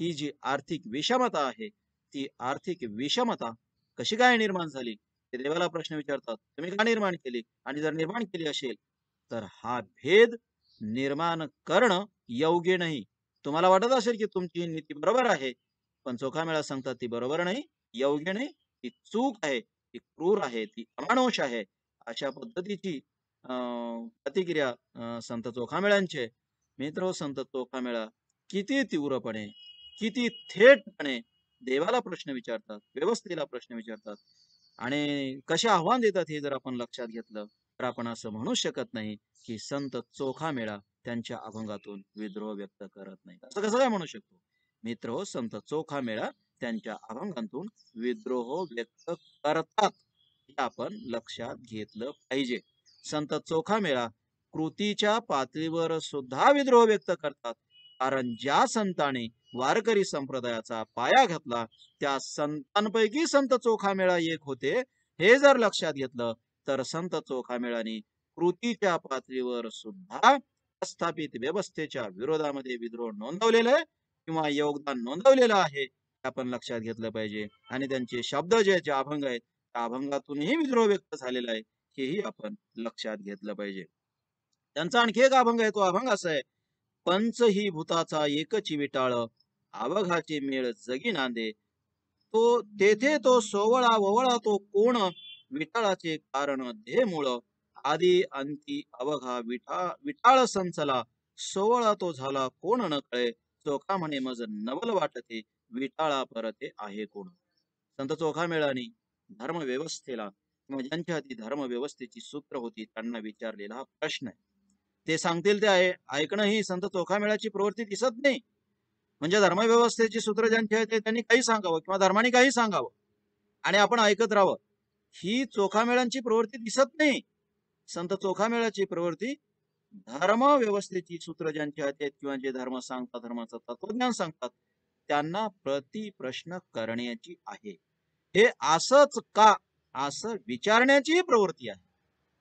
ही जी आर्थिक विषमता आहे ती आर्थिक विषमता कशी काय निर्माण झाली ते देवाला प्रश्न विचारतात तुम्ही का निर्माण केली आणि जर निर्माण केली असेल तर हा भेद निर्माण करणं योग्य नाही तुम्हाला वाटत असेल की तुमची नीती बरोबर आहे पण चोखा मेळा सांगतात ती बरोबर नाही योग्य नाही ती चूक आहे ती क्रूर आहे ती अमानुष आहे अशा पद्धतीची प्रतिक्रिया संत चोखामेळ्यांचे मित्र संत चोखामेळा किती तीव्रपणे किती थेटपणे देवाला प्रश्न विचारतात व्यवस्थेला प्रश्न विचारतात आणि कसे आव्हान देतात हे जर आपण लक्षात घेतलं तर आपण असं म्हणू शकत नाही की संत चोखा मेळा त्यांच्या अभंगातून विद्रोह व्यक्त करत नाही असं कसं काय म्हणू शकतो मित्र हो, संत चोखा मेळा त्यांच्या अभंगातून विद्रोह व्यक्त करतात हे आपण लक्षात घेतलं पाहिजे संत चोखा मेळा कृतीच्या पातळीवर सुद्धा विद्रोह व्यक्त करतात कारण ज्या संताने वारकरी संप्रदायाचा पाया घातला त्या संतांपैकी संत चोखा मेळा एक होते हे जर लक्षात घेतलं तर संत चोखा मेळाने कृतीच्या पातळीवर सुद्धा प्रस्थापित व्यवस्थेच्या विरोधामध्ये विद्रोह नोंदवलेला आहे किंवा योगदान नोंदवलेलं आहे हे आपण लक्षात घेतलं पाहिजे आणि त्यांचे शब्द जे जे अभंग आहेत त्या अभंगातूनही विद्रोह व्यक्त झालेला आहे हेही आपण लक्षात घेतलं पाहिजे त्यांचा आणखी एक अभंग आहे तो अभंग असा आहे पंच ही भूताचा एकची विटाळ आवघाचे मेळ जगी नांदे तो तेथे तो सोवळा ववळा तो कोण विटाळाचे कारण धे मूळ अंती अवघा विठा विटाळ संचला सोवळा तो झाला कोण न कळे चोखा म्हणे मज नवल वाटते विटाळा परते आहे कोण संत चोखा मेळाने धर्म व्यवस्थेला किंवा ज्यांच्या हाती धर्म व्यवस्थेची सूत्र होती त्यांना विचारलेला हा प्रश्न आहे ते सांगतील ते ऐकणं ही संत चोखामेळाची प्रवृत्ती दिसत नाही म्हणजे धर्मव्यवस्थेची सूत्र ज्यांची आहेत त्यांनी काही सांगावं किंवा धर्माने काही सांगावं आणि आपण ऐकत राहावं ही चोखामेळांची प्रवृत्ती दिसत नाही संत चोखामेळाची प्रवृत्ती धर्म व्यवस्थेची सूत्र ज्यांची आहेत किंवा जे धर्म सांगतात धर्माचं तत्वज्ञान सांगतात त्यांना प्रतिप्रश्न करण्याची आहे हे असंच का असं विचारण्याची प्रवृत्ती आहे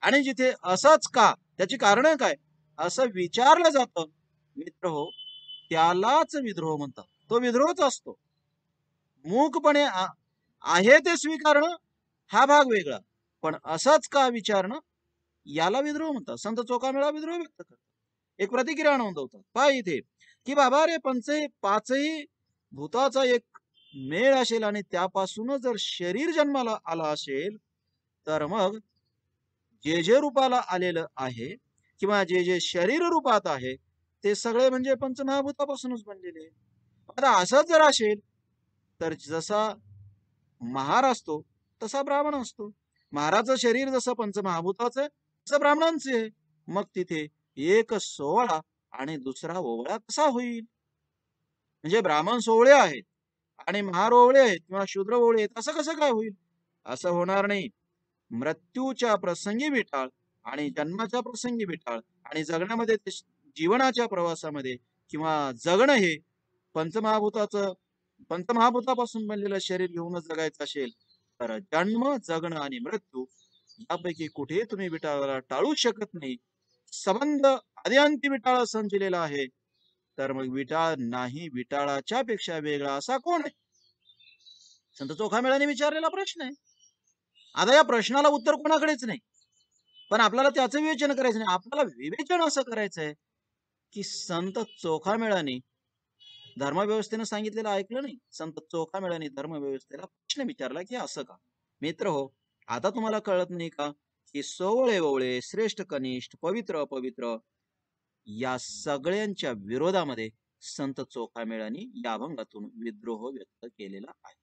आणि जिथे असंच का त्याची कारण काय असं विचारलं जातं विद्रोह त्यालाच विद्रोह म्हणतात तो विद्रोहच असतो मूकपणे आहे ते स्वीकारणं हा भाग वेगळा पण असंच का विचारणं याला विद्रोह म्हणतात संत चोकामेळा विद्रोह व्यक्त करतात एक प्रतिक्रिया नोंदवतात पा इथे की बाबा रे पंचे पाचही भूताचा एक मेळ असेल आणि त्यापासून जर शरीर जन्माला आला असेल तर मग जे जे रूपाला आलेलं आहे किंवा जे जे शरीर रूपात आहे ते सगळे म्हणजे पंचमहाभूतापासूनच बनलेले आता असं जर असेल तर जसा महार असतो तसा ब्राह्मण असतो महाराचं शरीर जसं पंचमहाभूताचं तसं ब्राह्मणांचे आहे मग तिथे एक सोहळा आणि दुसरा ओवळा कसा होईल म्हणजे ब्राह्मण सोहळे आहेत आणि महार ओवळे आहेत किंवा शूद्र ओवळे आहेत असं कसं काय होईल असं होणार नाही मृत्यूच्या प्रसंगी विटाळ आणि जन्माच्या प्रसंगी विटाळ आणि जगण्यामध्ये जीवनाच्या प्रवासामध्ये किंवा जगण हे पंचमहाभूताचं पंचमहाभूतापासून बनलेलं शरीर घेऊनच जगायचं असेल तर जन्म जगण आणि मृत्यू यापैकी कुठे तुम्ही विटाळाला टाळू शकत नाही संबंध आद्यांती विटाळा समजलेला आहे तर मग विटाळ नाही विटाळाच्या पेक्षा वेगळा असा कोण आहे संत मेळाने विचारलेला प्रश्न आहे आता या प्रश्नाला उत्तर कोणाकडेच नाही पण आपल्याला त्याचं विवेचन करायचं नाही आपल्याला विवेचन असं करायचं आहे की संत चोखा धर्म धर्मव्यवस्थेनं सांगितलेलं ऐकलं नाही संत चोखा धर्म धर्मव्यवस्थेला प्रश्न विचारला की असं का मित्र हो आता तुम्हाला कळत नाही का की सोवळे ओवळे श्रेष्ठ कनिष्ठ पवित्र अपवित्र या सगळ्यांच्या विरोधामध्ये संत चोखा मेळानी या अभंगातून विद्रोह व्यक्त केलेला आहे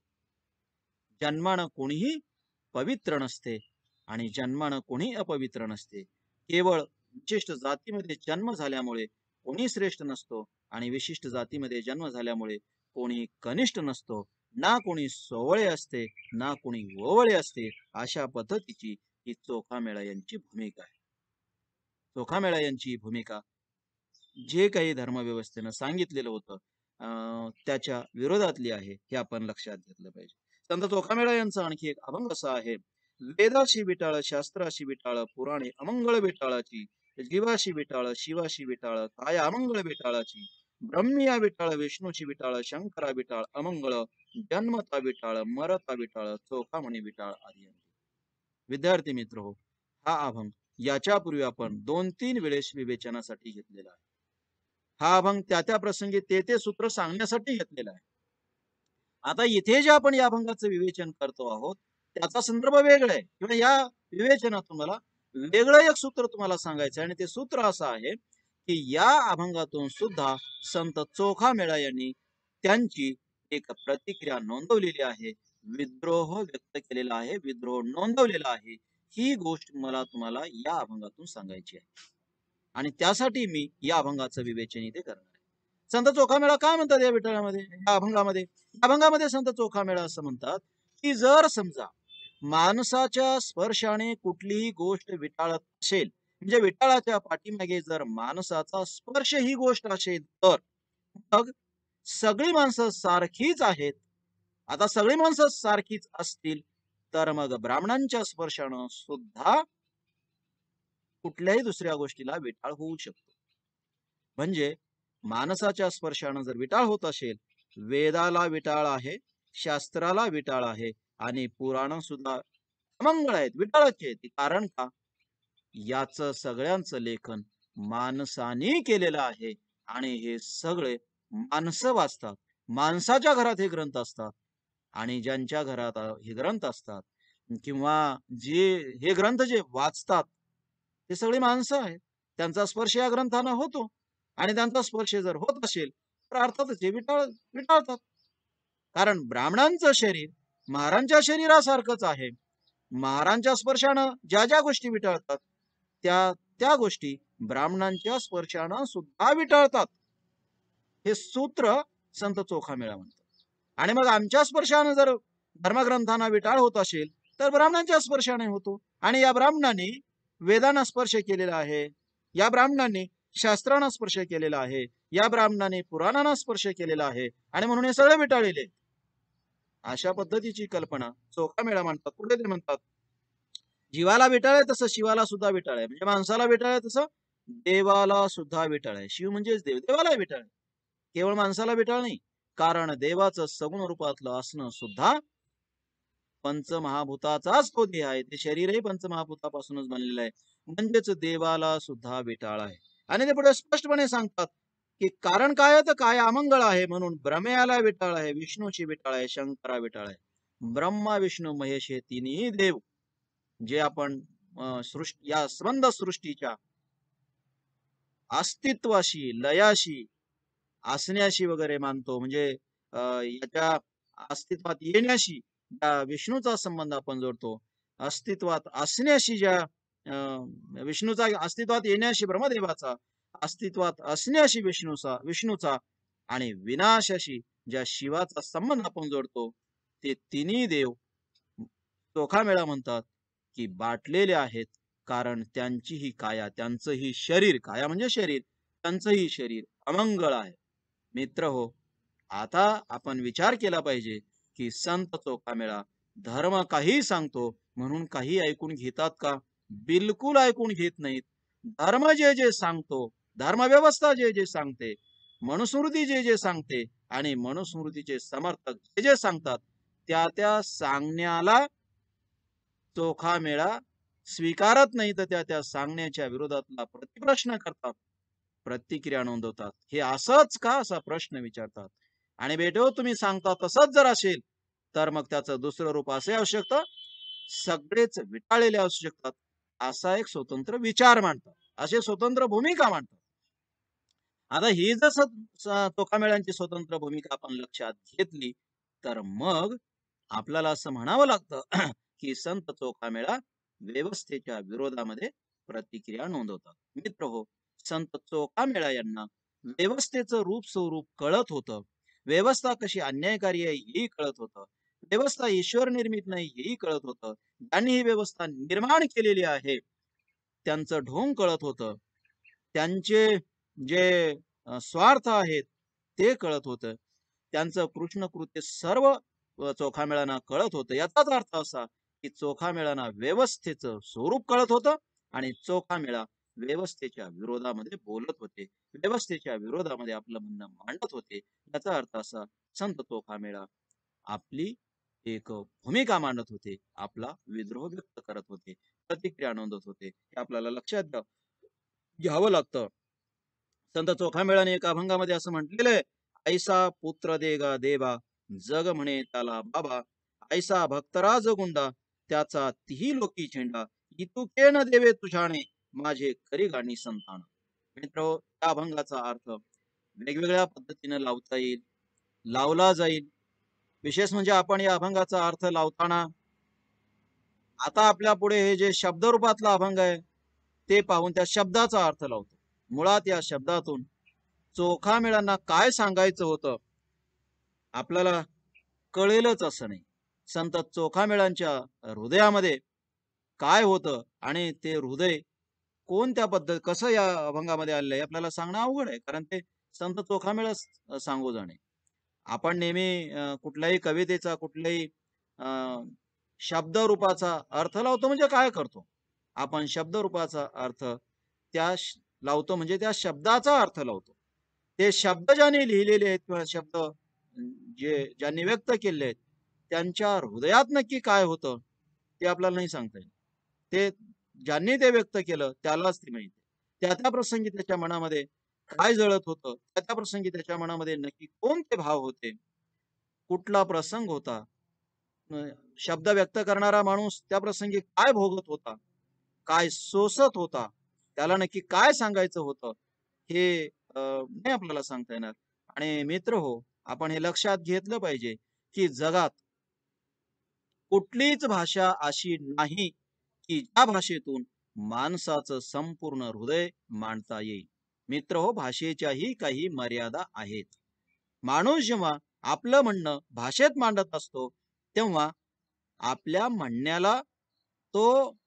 जन्मानं कोणीही पवित्र नसते आणि जन्मानं कोणी अपवित्र नसते केवळ विशिष्ट जातीमध्ये जन्म झाल्यामुळे कोणी श्रेष्ठ नसतो आणि विशिष्ट जातीमध्ये जन्म झाल्यामुळे कोणी कनिष्ठ नसतो ना कोणी सोवळे असते ना कोणी ओवळे असते अशा पद्धतीची ही चोखामेळा यांची भूमिका आहे चोखामेळा यांची भूमिका जे काही धर्मव्यवस्थेनं सांगितलेलं होतं त्याच्या विरोधातली आहे हे आपण लक्षात घेतलं पाहिजे संत चोखामेळा यांचा आणखी एक अभंग असा आहे वेदाशी विटाळ शास्त्राशी विटाळ पुराणे अमंगळ विटाळाची जीवाशी विटाळ शिवाशी विटाळ काया अमंगळ विटाळाची ब्रह्मिया विटाळ विष्णूची विटाळ शंकरा विटाळ अमंगळ जन्मता विटाळ मरता विटाळ चोखामणी विटाळ आदी विद्यार्थी मित्र हो हा अभंग याच्यापूर्वी आपण दोन तीन वेळेस विवेचनासाठी घेतलेला आहे हा अभंग त्या त्या प्रसंगी ते ते सूत्र सांगण्यासाठी घेतलेला आहे आता इथे जे आपण या अभंगाचं विवेचन करतो आहोत त्याचा संदर्भ वेगळा आहे किंवा या विवेचनात तुम्हाला वेगळं एक सूत्र तुम्हाला सांगायचं आणि ते सूत्र असं आहे की या अभंगातून सुद्धा संत चोखा मेळा यांनी त्यांची एक प्रतिक्रिया नोंदवलेली आहे विद्रोह व्यक्त केलेला आहे विद्रोह नोंदवलेला आहे ही गोष्ट मला तुम्हाला या अभंगातून सांगायची आहे आणि त्यासाठी मी या अभंगाचं विवेचन इथे करणार आहे संत चोखा मेळा काय म्हणतात या विठ्ठलामध्ये या अभंगामध्ये अभंगामध्ये संत चोखा मेळा असं म्हणतात की जर समजा माणसाच्या स्पर्शाने कुठलीही गोष्ट विटाळत असेल म्हणजे विटाळाच्या पाठीमागे जर माणसाचा स्पर्श ही गोष्ट असेल तर मग सगळी माणसं सारखीच आहेत आता सगळी माणसं सारखीच असतील तर मग ब्राह्मणांच्या स्पर्शानं सुद्धा कुठल्याही दुसऱ्या गोष्टीला विटाळ होऊ शकतो म्हणजे माणसाच्या स्पर्शानं जर विटाळ होत असेल वेदाला विटाळ आहे शास्त्राला विटाळ आहे आणि पुराण सुद्धा अमंगळ आहेत विटाळाचे आहेत कारण का याच सगळ्यांचं लेखन माणसाने केलेलं आहे आणि हे सगळे माणसं वाचतात माणसाच्या घरात हे ग्रंथ असतात आणि ज्यांच्या घरात हे ग्रंथ असतात किंवा जे हे ग्रंथ जे वाचतात ते सगळी माणसं आहेत त्यांचा स्पर्श या ग्रंथांना होतो आणि त्यांचा स्पर्श जर होत असेल तर अर्थातच हे विटाळ विटाळतात कारण ब्राह्मणांचं शरीर महारांच्या शरीरासारखंच आहे महारांच्या स्पर्शानं ज्या ज्या गोष्टी विटाळतात त्या त्या गोष्टी ब्राह्मणांच्या स्पर्शानं सुद्धा विटाळतात हे सूत्र संत चोखा मेळा म्हणतात आणि मग आमच्या स्पर्शानं जर धर्मग्रंथांना विटाळ होत असेल तर ब्राह्मणांच्या स्पर्शाने होतो आणि या ब्राह्मणांनी वेदांना स्पर्श केलेला आहे या ब्राह्मणांनी शास्त्रांना स्पर्श केलेला आहे या ब्राह्मणाने पुराणांना स्पर्श केलेला आहे आणि म्हणून हे सगळे विटाळलेले अशा पद्धतीची कल्पना चोखा मेळा म्हणतात कुठे ते म्हणतात जीवाला विटाळ तसं शिवाला सुद्धा विटाळ म्हणजे माणसाला विटाळ तसं देवाला सुद्धा विटाळ शिव म्हणजेच देव देवाला विटाळ केवळ माणसाला विटाळ नाही कारण देवाचं सगुण रूपातलं असणं सुद्धा पंचमहाभूताचाच तो देह आहे ते शरीरही पंचमहाभूतापासूनच बनलेलं आहे म्हणजेच देवाला सुद्धा विटाळ आहे आणि ते पुढे स्पष्टपणे सांगतात की कारण काय तर काय अमंगळ आहे म्हणून ब्रह्म्याला विटाळ आहे विष्णूची विटाळ आहे शंकरा विटाळ आहे ब्रह्मा विष्णू महेश हे तिन्ही देव जे आपण सृष्टी या स्वंद सृष्टीच्या अस्तित्वाशी लयाशी असण्याशी वगैरे मानतो म्हणजे याच्या अस्तित्वात येण्याशी ज्या विष्णूचा संबंध आपण जोडतो अस्तित्वात असण्याशी ज्या विष्णूचा अस्तित्वात येण्याशी ब्रह्मदेवाचा अस्तित्वात असण्याशी विष्णूचा विष्णूचा आणि विनाशाशी ज्या शिवाचा संबंध आपण जोडतो ते तिन्ही देव चोखामेळा म्हणतात की बाटलेले आहेत कारण त्यांचीही काया त्यांचं ही शरीर काया म्हणजे शरीर त्यांचंही शरीर अमंगळ आहे मित्र हो आता आपण विचार केला पाहिजे की संत चोखामेळा धर्म काही सांगतो म्हणून काही ऐकून घेतात का बिलकुल ऐकून घेत नाहीत धर्म जे जे सांगतो धर्मव्यवस्था जे जे सांगते मनुस्मृती जे जे सांगते आणि मनुस्मृतीचे समर्थक जे जे सांगतात त्या त्या सांगण्याला चोखा मेळा स्वीकारत नाही तर त्या त्या सांगण्याच्या विरोधातला प्रतिप्रश्न करतात प्रतिक्रिया नोंदवतात हे असंच का असा प्रश्न विचारतात आणि बेटो तुम्ही सांगता तसंच जर असेल तर मग त्याचं दुसरं रूप असे असू शकतं सगळेच विटाळलेले असू शकतात असा एक स्वतंत्र विचार मांडतात असे स्वतंत्र भूमिका मांडतात आता ही जर तोकामेळ्यांची स्वतंत्र भूमिका आपण लक्षात घेतली तर मग आपल्याला असं म्हणावं लागतं की संत चोखामेळा व्यवस्थेच्या विरोधामध्ये प्रतिक्रिया नोंदवतात मित्र हो संत चोखामेळा यांना व्यवस्थेचं रूप स्वरूप कळत होतं व्यवस्था कशी अन्यायकारी आहे हेही कळत होतं व्यवस्था ईश्वर निर्मित नाही हेही कळत होतं ज्यांनी ही व्यवस्था निर्माण केलेली आहे त्यांचं ढोंग कळत होतं त्यांचे जे स्वार्थ आहेत ते कळत होतं त्यांचं कृष्णकृत्य सर्व चोखामेळांना कळत होतं याचाच अर्थ असा की मेळाना व्यवस्थेचं स्वरूप कळत होतं आणि मेळा व्यवस्थेच्या विरोधामध्ये बोलत होते व्यवस्थेच्या विरोधामध्ये आपलं म्हणणं मांडत होते याचा अर्थ असा संत मेळा आपली एक भूमिका मांडत होते आपला विद्रोह व्यक्त करत होते प्रतिक्रिया नोंदत होते हे आपल्याला लक्षात घ्यावं लागतं संत चोखामेळाने एका अभंगामध्ये असं म्हटलेलं आहे ऐसा पुत्र देगा देवा जग म्हणे त्याला बाबा ऐसा भक्तराज गुंडा त्याचा तीही लोकी झेंडा के न देवे तुझाणे माझे खरी गाणी संतान मित्र या अभंगाचा अर्थ वेगवेगळ्या पद्धतीने लावता येईल लावला जाईल विशेष म्हणजे आपण या अभंगाचा अर्थ लावताना आता आपल्या पुढे हे जे शब्द रूपातला अभंग आहे ते पाहून त्या शब्दाचा अर्थ लावतो मुळात या शब्दातून चोखामेळांना काय सांगायचं होतं आपल्याला कळेलच असं नाही संत चोखामेळांच्या हृदयामध्ये काय होतं आणि ते हृदय कोणत्या पद्धत कसं या अभंगामध्ये आलेलं आपल्याला सांगणं अवघड आहे कारण ते संत मेळ सांगू जाणे आपण नेहमी कुठल्याही कवितेचा कुठल्याही शब्द रूपाचा अर्थ लावतो म्हणजे काय करतो आपण शब्द रूपाचा अर्थ त्या लावतो म्हणजे त्या शब्दाचा अर्थ लावतो ते शब्द ज्याने लिहिलेले आहेत किंवा शब्द जे ज्यांनी व्यक्त केले आहेत त्यांच्या हृदयात नक्की काय होतं ते आपल्याला नाही सांगता येईल ते ज्यांनी ते व्यक्त केलं त्यालाच ती माहिती त्या त्या प्रसंगी त्याच्या मनामध्ये काय जळत होतं त्या त्या प्रसंगी त्याच्या मनामध्ये नक्की कोणते भाव होते कुठला प्रसंग होता शब्द व्यक्त करणारा माणूस त्या प्रसंगी काय भोगत होता काय सोसत होता त्याला नक्की काय सांगायचं होतं हे नाही आपल्याला सांगता येणार आणि मित्र हो आपण हे लक्षात घेतलं पाहिजे की जगात कुठलीच भाषा अशी नाही की ज्या भाषेतून माणसाचं संपूर्ण हृदय मांडता येईल मित्र हो भाषेच्याही काही मर्यादा आहेत माणूस जेव्हा आपलं म्हणणं भाषेत मांडत असतो तेव्हा आपल्या म्हणण्याला तो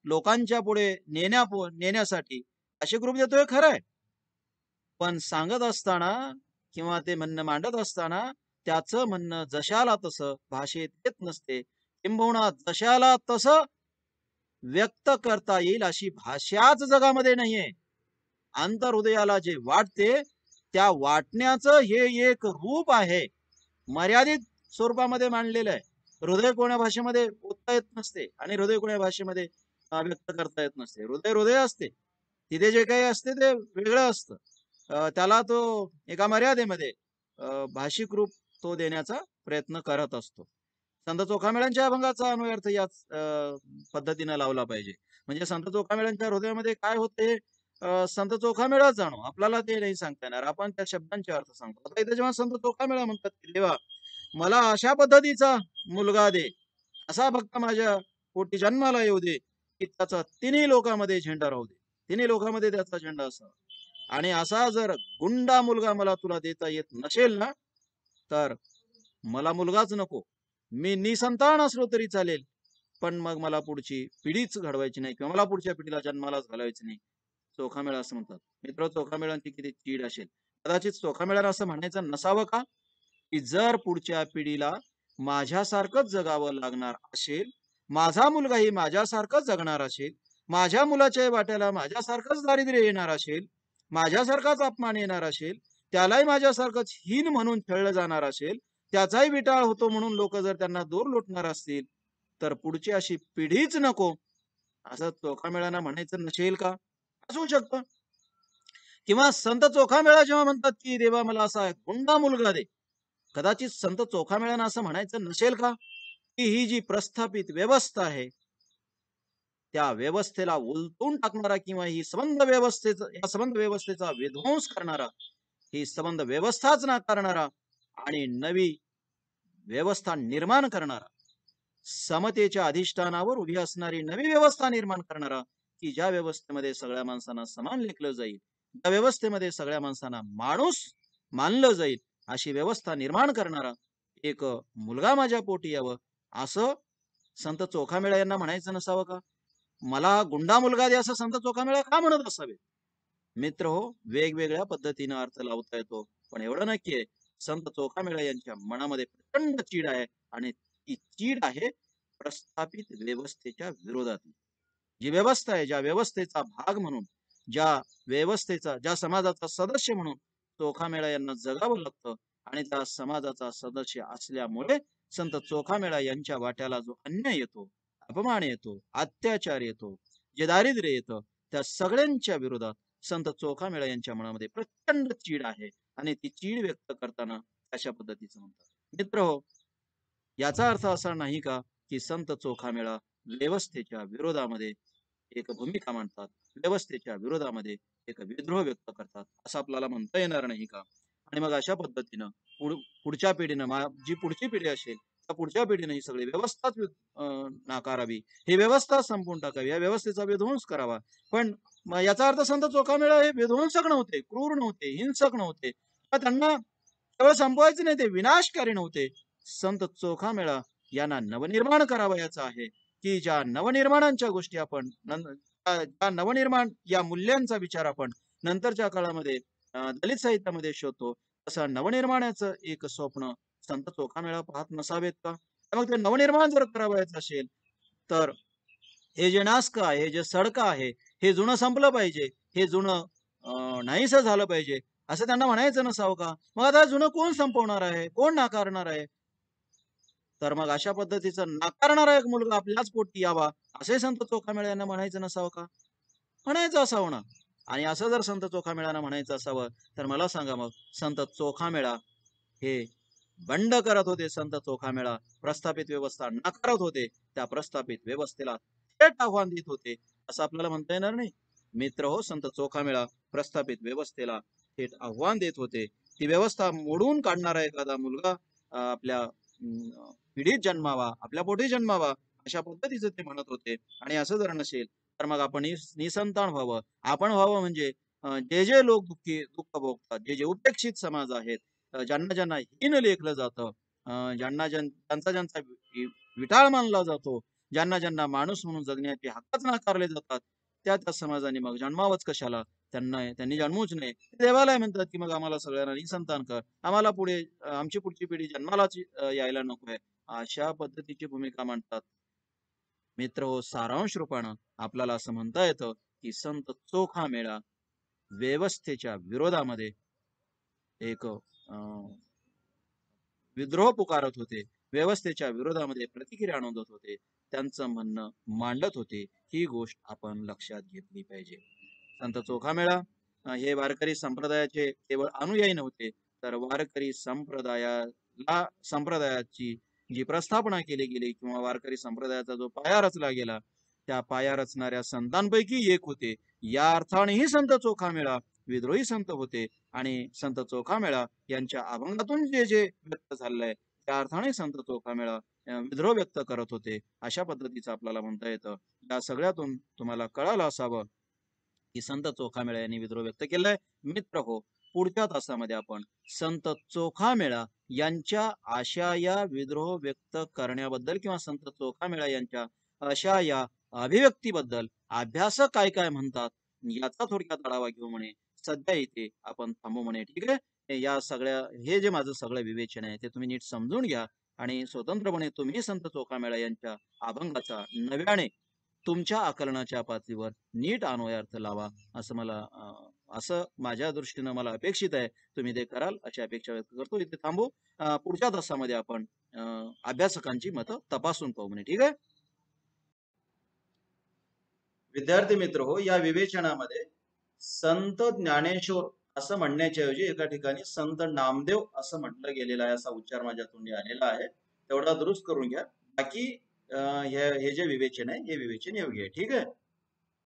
लोकांच्या पुढे नेण्या नेण्यासाठी असे ग्रुप देतोय खरं आहे पण सांगत असताना किंवा ते म्हणणं मांडत असताना त्याचं म्हणणं जशाला तसं भाषेत येत नसते किंबहुना जशाला तसं व्यक्त करता येईल अशी भाषाच जगामध्ये नाहीये हृदयाला जे वाटते त्या वाटण्याचं हे एक रूप आहे मर्यादित स्वरूपामध्ये मांडलेलं आहे हृदय कोण्या भाषेमध्ये बोलता येत नसते आणि हृदय कोण्या भाषेमध्ये व्यक्त करता येत नसते हृदय हृदय असते तिथे जे काही असते ते वेगळं असतं त्याला तो एका मर्यादेमध्ये भाषिक रूप तो देण्याचा प्रयत्न करत असतो संत चोखामेळ्यांच्या अभंगाचा अनुयर्थ या पद्धतीनं लावला पाहिजे म्हणजे संत चोखामेळांच्या हृदयामध्ये काय होते संत चोखामेळाच जाणो आपल्याला ते नाही सांगता येणार आपण त्या शब्दांचे अर्थ सांगतो आता इथे जेव्हा संत चोखामेळा म्हणतात की देवा मला अशा पद्धतीचा मुलगा दे असा भक्त माझ्या पोटी जन्माला येऊ दे की त्याचा तिन्ही लोकांमध्ये झेंडा राहू दे तिने लोकांमध्ये त्याचा झेंडा असावा आणि असा जर गुंडा मुलगा मला तुला देता येत नसेल ना तर मला मुलगाच नको मी निसंतान असलो तरी चालेल पण मग मला पुढची पिढीच घडवायची नाही किंवा मला पुढच्या पिढीला जन्मालाच घालायची नाही मेळा असं म्हणतात मित्र चोखामेळांची किती चीड असेल कदाचित मेळा असं म्हणायचं नसावं का की जर पुढच्या पिढीला माझ्यासारखंच जगावं लागणार असेल माझा मुलगाही माझ्यासारखंच जगणार असेल माझ्या मुलाच्या वाट्याला माझ्यासारखंच दारिद्र्य येणार असेल माझ्यासारखाच अपमान येणार असेल त्यालाही माझ्यासारखंच हीन म्हणून खेळलं जाणार असेल त्याचाही विटाळ होतो म्हणून लोक जर त्यांना दूर लोटणार असतील तर पुढची अशी पिढीच नको असं चोखामेळांना म्हणायचं नसेल का असू शकत किंवा संत चोखामेळा जेव्हा म्हणतात की देवा मला असा गुंडा मुलगा दे कदाचित संत चोखामेळांना असं म्हणायचं नसेल का की ही जी प्रस्थापित व्यवस्था आहे त्या व्यवस्थेला उलटून टाकणारा किंवा ही संबंध व्यवस्थेचा या संबंध व्यवस्थेचा विध्वंस करणारा ही संबंध व्यवस्थाच नाकारणारा आणि नवी व्यवस्था निर्माण करणारा समतेच्या अधिष्ठानावर उभी असणारी नवी व्यवस्था निर्माण करणारा की ज्या व्यवस्थेमध्ये सगळ्या माणसांना समान लेखलं जाईल ज्या व्यवस्थेमध्ये सगळ्या माणसांना माणूस मानलं जाईल अशी व्यवस्था निर्माण करणारा एक मुलगा माझ्या पोटी यावं असं संत चोखामेळा यांना म्हणायचं नसावं का मला गुंडा मुलगा द्या असं संत चोखा चोखामेळा का म्हणत असावे मित्र हो वेगवेगळ्या पद्धतीनं अर्थ लावता येतो पण एवढं नक्की आहे संत मेळा यांच्या मनामध्ये प्रचंड चीड आहे आणि ती चीड आहे प्रस्थापित व्यवस्थेच्या विरोधात जी व्यवस्था आहे ज्या व्यवस्थेचा भाग म्हणून ज्या व्यवस्थेचा ज्या समाजाचा सदस्य म्हणून मेळा यांना जगावं लागतं आणि त्या समाजाचा सदस्य असल्यामुळे संत चोखा मेळा यांच्या वाट्याला जो अन्याय येतो अपमान येतो अत्याचार येतो जे दारिद्र्य येत त्या सगळ्यांच्या विरोधात संत चोखा मेळा यांच्या मनामध्ये प्रचंड चीड आहे आणि ती चीड व्यक्त करताना अशा पद्धतीचं म्हणतात मित्र हो याचा अर्थ असा नाही का की संत चोखा मेळा व्यवस्थेच्या विरोधामध्ये एक भूमिका मांडतात व्यवस्थेच्या विरोधामध्ये एक विद्रोह व्यक्त करतात असं आपल्याला म्हणता येणार नाही का आणि मग अशा पद्धतीनं पुढच्या पिढीनं जी पुढची पिढी असेल पुढच्या पिढीने ही सगळी व्यवस्थाच नाकारावी ही व्यवस्था संपून टाकावी या व्यवस्थेचा विध्वंस करावा पण याचा अर्थ संत चोखा चोखामेळा हे विध्वंसक नव्हते क्रूर नव्हते हिंसक नव्हते त्यांना केवळ संपवायचे नाही ते विनाशकारी नव्हते संत चोखामेळा यांना नवनिर्माण करावा याचा आहे की ज्या नवनिर्माणांच्या गोष्टी आपण ज्या नवनिर्माण या मूल्यांचा विचार आपण नंतरच्या काळामध्ये दलित साहित्यामध्ये शोधतो असं नवनिर्माणाचं एक स्वप्न संत चोखा मेळा पाहत नसावेत का मग ते नवनिर्माण जर करावायचं असेल तर हे जे नास्क आहे जे सडक आहे हे जुनं संपलं पाहिजे हे जुनं नाहीसं झालं पाहिजे असं त्यांना म्हणायचं नसावं का मग आता जुनं कोण संपवणार आहे कोण नाकारणार आहे तर मग अशा पद्धतीचं नाकारणारा एक मुलगा आपल्याच पोटी यावा असे संत मेळा यांना म्हणायचं नसावं का म्हणायचं असावं ना आणि असं जर संत चोखा मेळाना म्हणायचं असावं तर मला सांगा मग संत चोखा मेळा हे बंड करत होते संत चोखा मेळा प्रस्थापित व्यवस्था नाकारत होते त्या प्रस्थापित व्यवस्थेला थेट आव्हान देत होते असं आपल्याला म्हणता येणार नाही मित्र हो संत मेळा प्रस्थापित व्यवस्थेला थेट आव्हान देत होते ती व्यवस्था मोडून काढणारा एखादा मुलगा आपल्या पिढीत जन्मावा आपल्या पोटी जन्मावा अशा पद्धतीचं ते म्हणत होते आणि असं जर नसेल तर मग आपण निसंतान व्हावं आपण व्हावं म्हणजे जे जे लोक दुःखी दुःख भोगतात जे जे उपेक्षित समाज आहेत ज्यांना ज्यांना हीन लेखलं जातं ज्यांना ज्यांचा ज्यांचा विटाळ मानला जातो ज्यांना ज्यांना माणूस म्हणून जगण्याचे हक्कच नाकारले जातात त्या त्या समाजाने मग जन्मावच कशाला त्यांना त्यांनी जन्मूच नाही देवाला म्हणतात की मग आम्हाला सगळ्यांना निसंतान कर आम्हाला पुढे आमची पुढची पिढी जन्मालाच यायला नकोय अशा पद्धतीची भूमिका मांडतात मित्र हो सारांश रूपानं आपल्याला असं म्हणता येतं की संत चोखा मेळा व्यवस्थेच्या विरोधामध्ये एक विद्रोह पुकारत होते व्यवस्थेच्या विरोधामध्ये प्रतिक्रिया नोंदवत होते त्यांचं म्हणणं मांडत होते ही गोष्ट आपण लक्षात घेतली पाहिजे संत चोखा मेळा हे वारकरी संप्रदायाचे केवळ अनुयायी नव्हते तर वारकरी संप्रदायाला संप्रदायाची जी प्रस्थापना केली गेली किंवा वारकरी संप्रदायाचा जो पाया रचला गेला त्या पाया रचणाऱ्या संतांपैकी एक होते या अर्थानेही संत चोखा मेळा विद्रोही संत होते आणि संत चोखा मेळा यांच्या अभंगातून जे जे व्यक्त झालंय त्या अर्थाने संत चोखा मेळा विद्रोह व्यक्त करत होते अशा पद्धतीचं आपल्याला म्हणता येतं या सगळ्यातून तुम्हाला कळालं असावं की संत चोखा मेळा यांनी विद्रोह व्यक्त केलाय मित्र हो पुढच्या तासामध्ये आपण संत चोखा मेळा यांच्या आशा या विद्रोह व्यक्त करण्याबद्दल किंवा संत चोखा मेळा यांच्या अशा या अभिव्यक्तीबद्दल अभ्यास काय काय म्हणतात याचा थोडक्यात आढावा घेऊ म्हणे सध्या इथे आपण थांबू म्हणे ठीक आहे या सगळ्या हे जे माझं सगळं विवेचन आहे ते तुम्ही नीट समजून घ्या आणि स्वतंत्रपणे तुम्ही संत चोखामेळा यांच्या अभंगाचा नव्याने तुमच्या आकलनाच्या पातळीवर नीट अन्वयार्थ लावा असं मला असं माझ्या दृष्टीनं मला अपेक्षित आहे तुम्ही ते कराल अशी अपेक्षा व्यक्त करतो इथे थांबू पुढच्या तासामध्ये आपण अभ्यासकांची मतं तपासून पाहू म्हणे ठीक आहे विद्यार्थी मित्र हो या विवेचनामध्ये संत ज्ञानेश्वर असं म्हणण्याच्या ऐवजी एका ठिकाणी संत नामदेव असं म्हटलं गेलेलं आहे असा उच्चार माझ्या तोंडी आलेला आहे तेवढा दुरुस्त करून घ्या बाकी हे जे विवेचन आहे हे विवेचन योग्य आहे ठीक आहे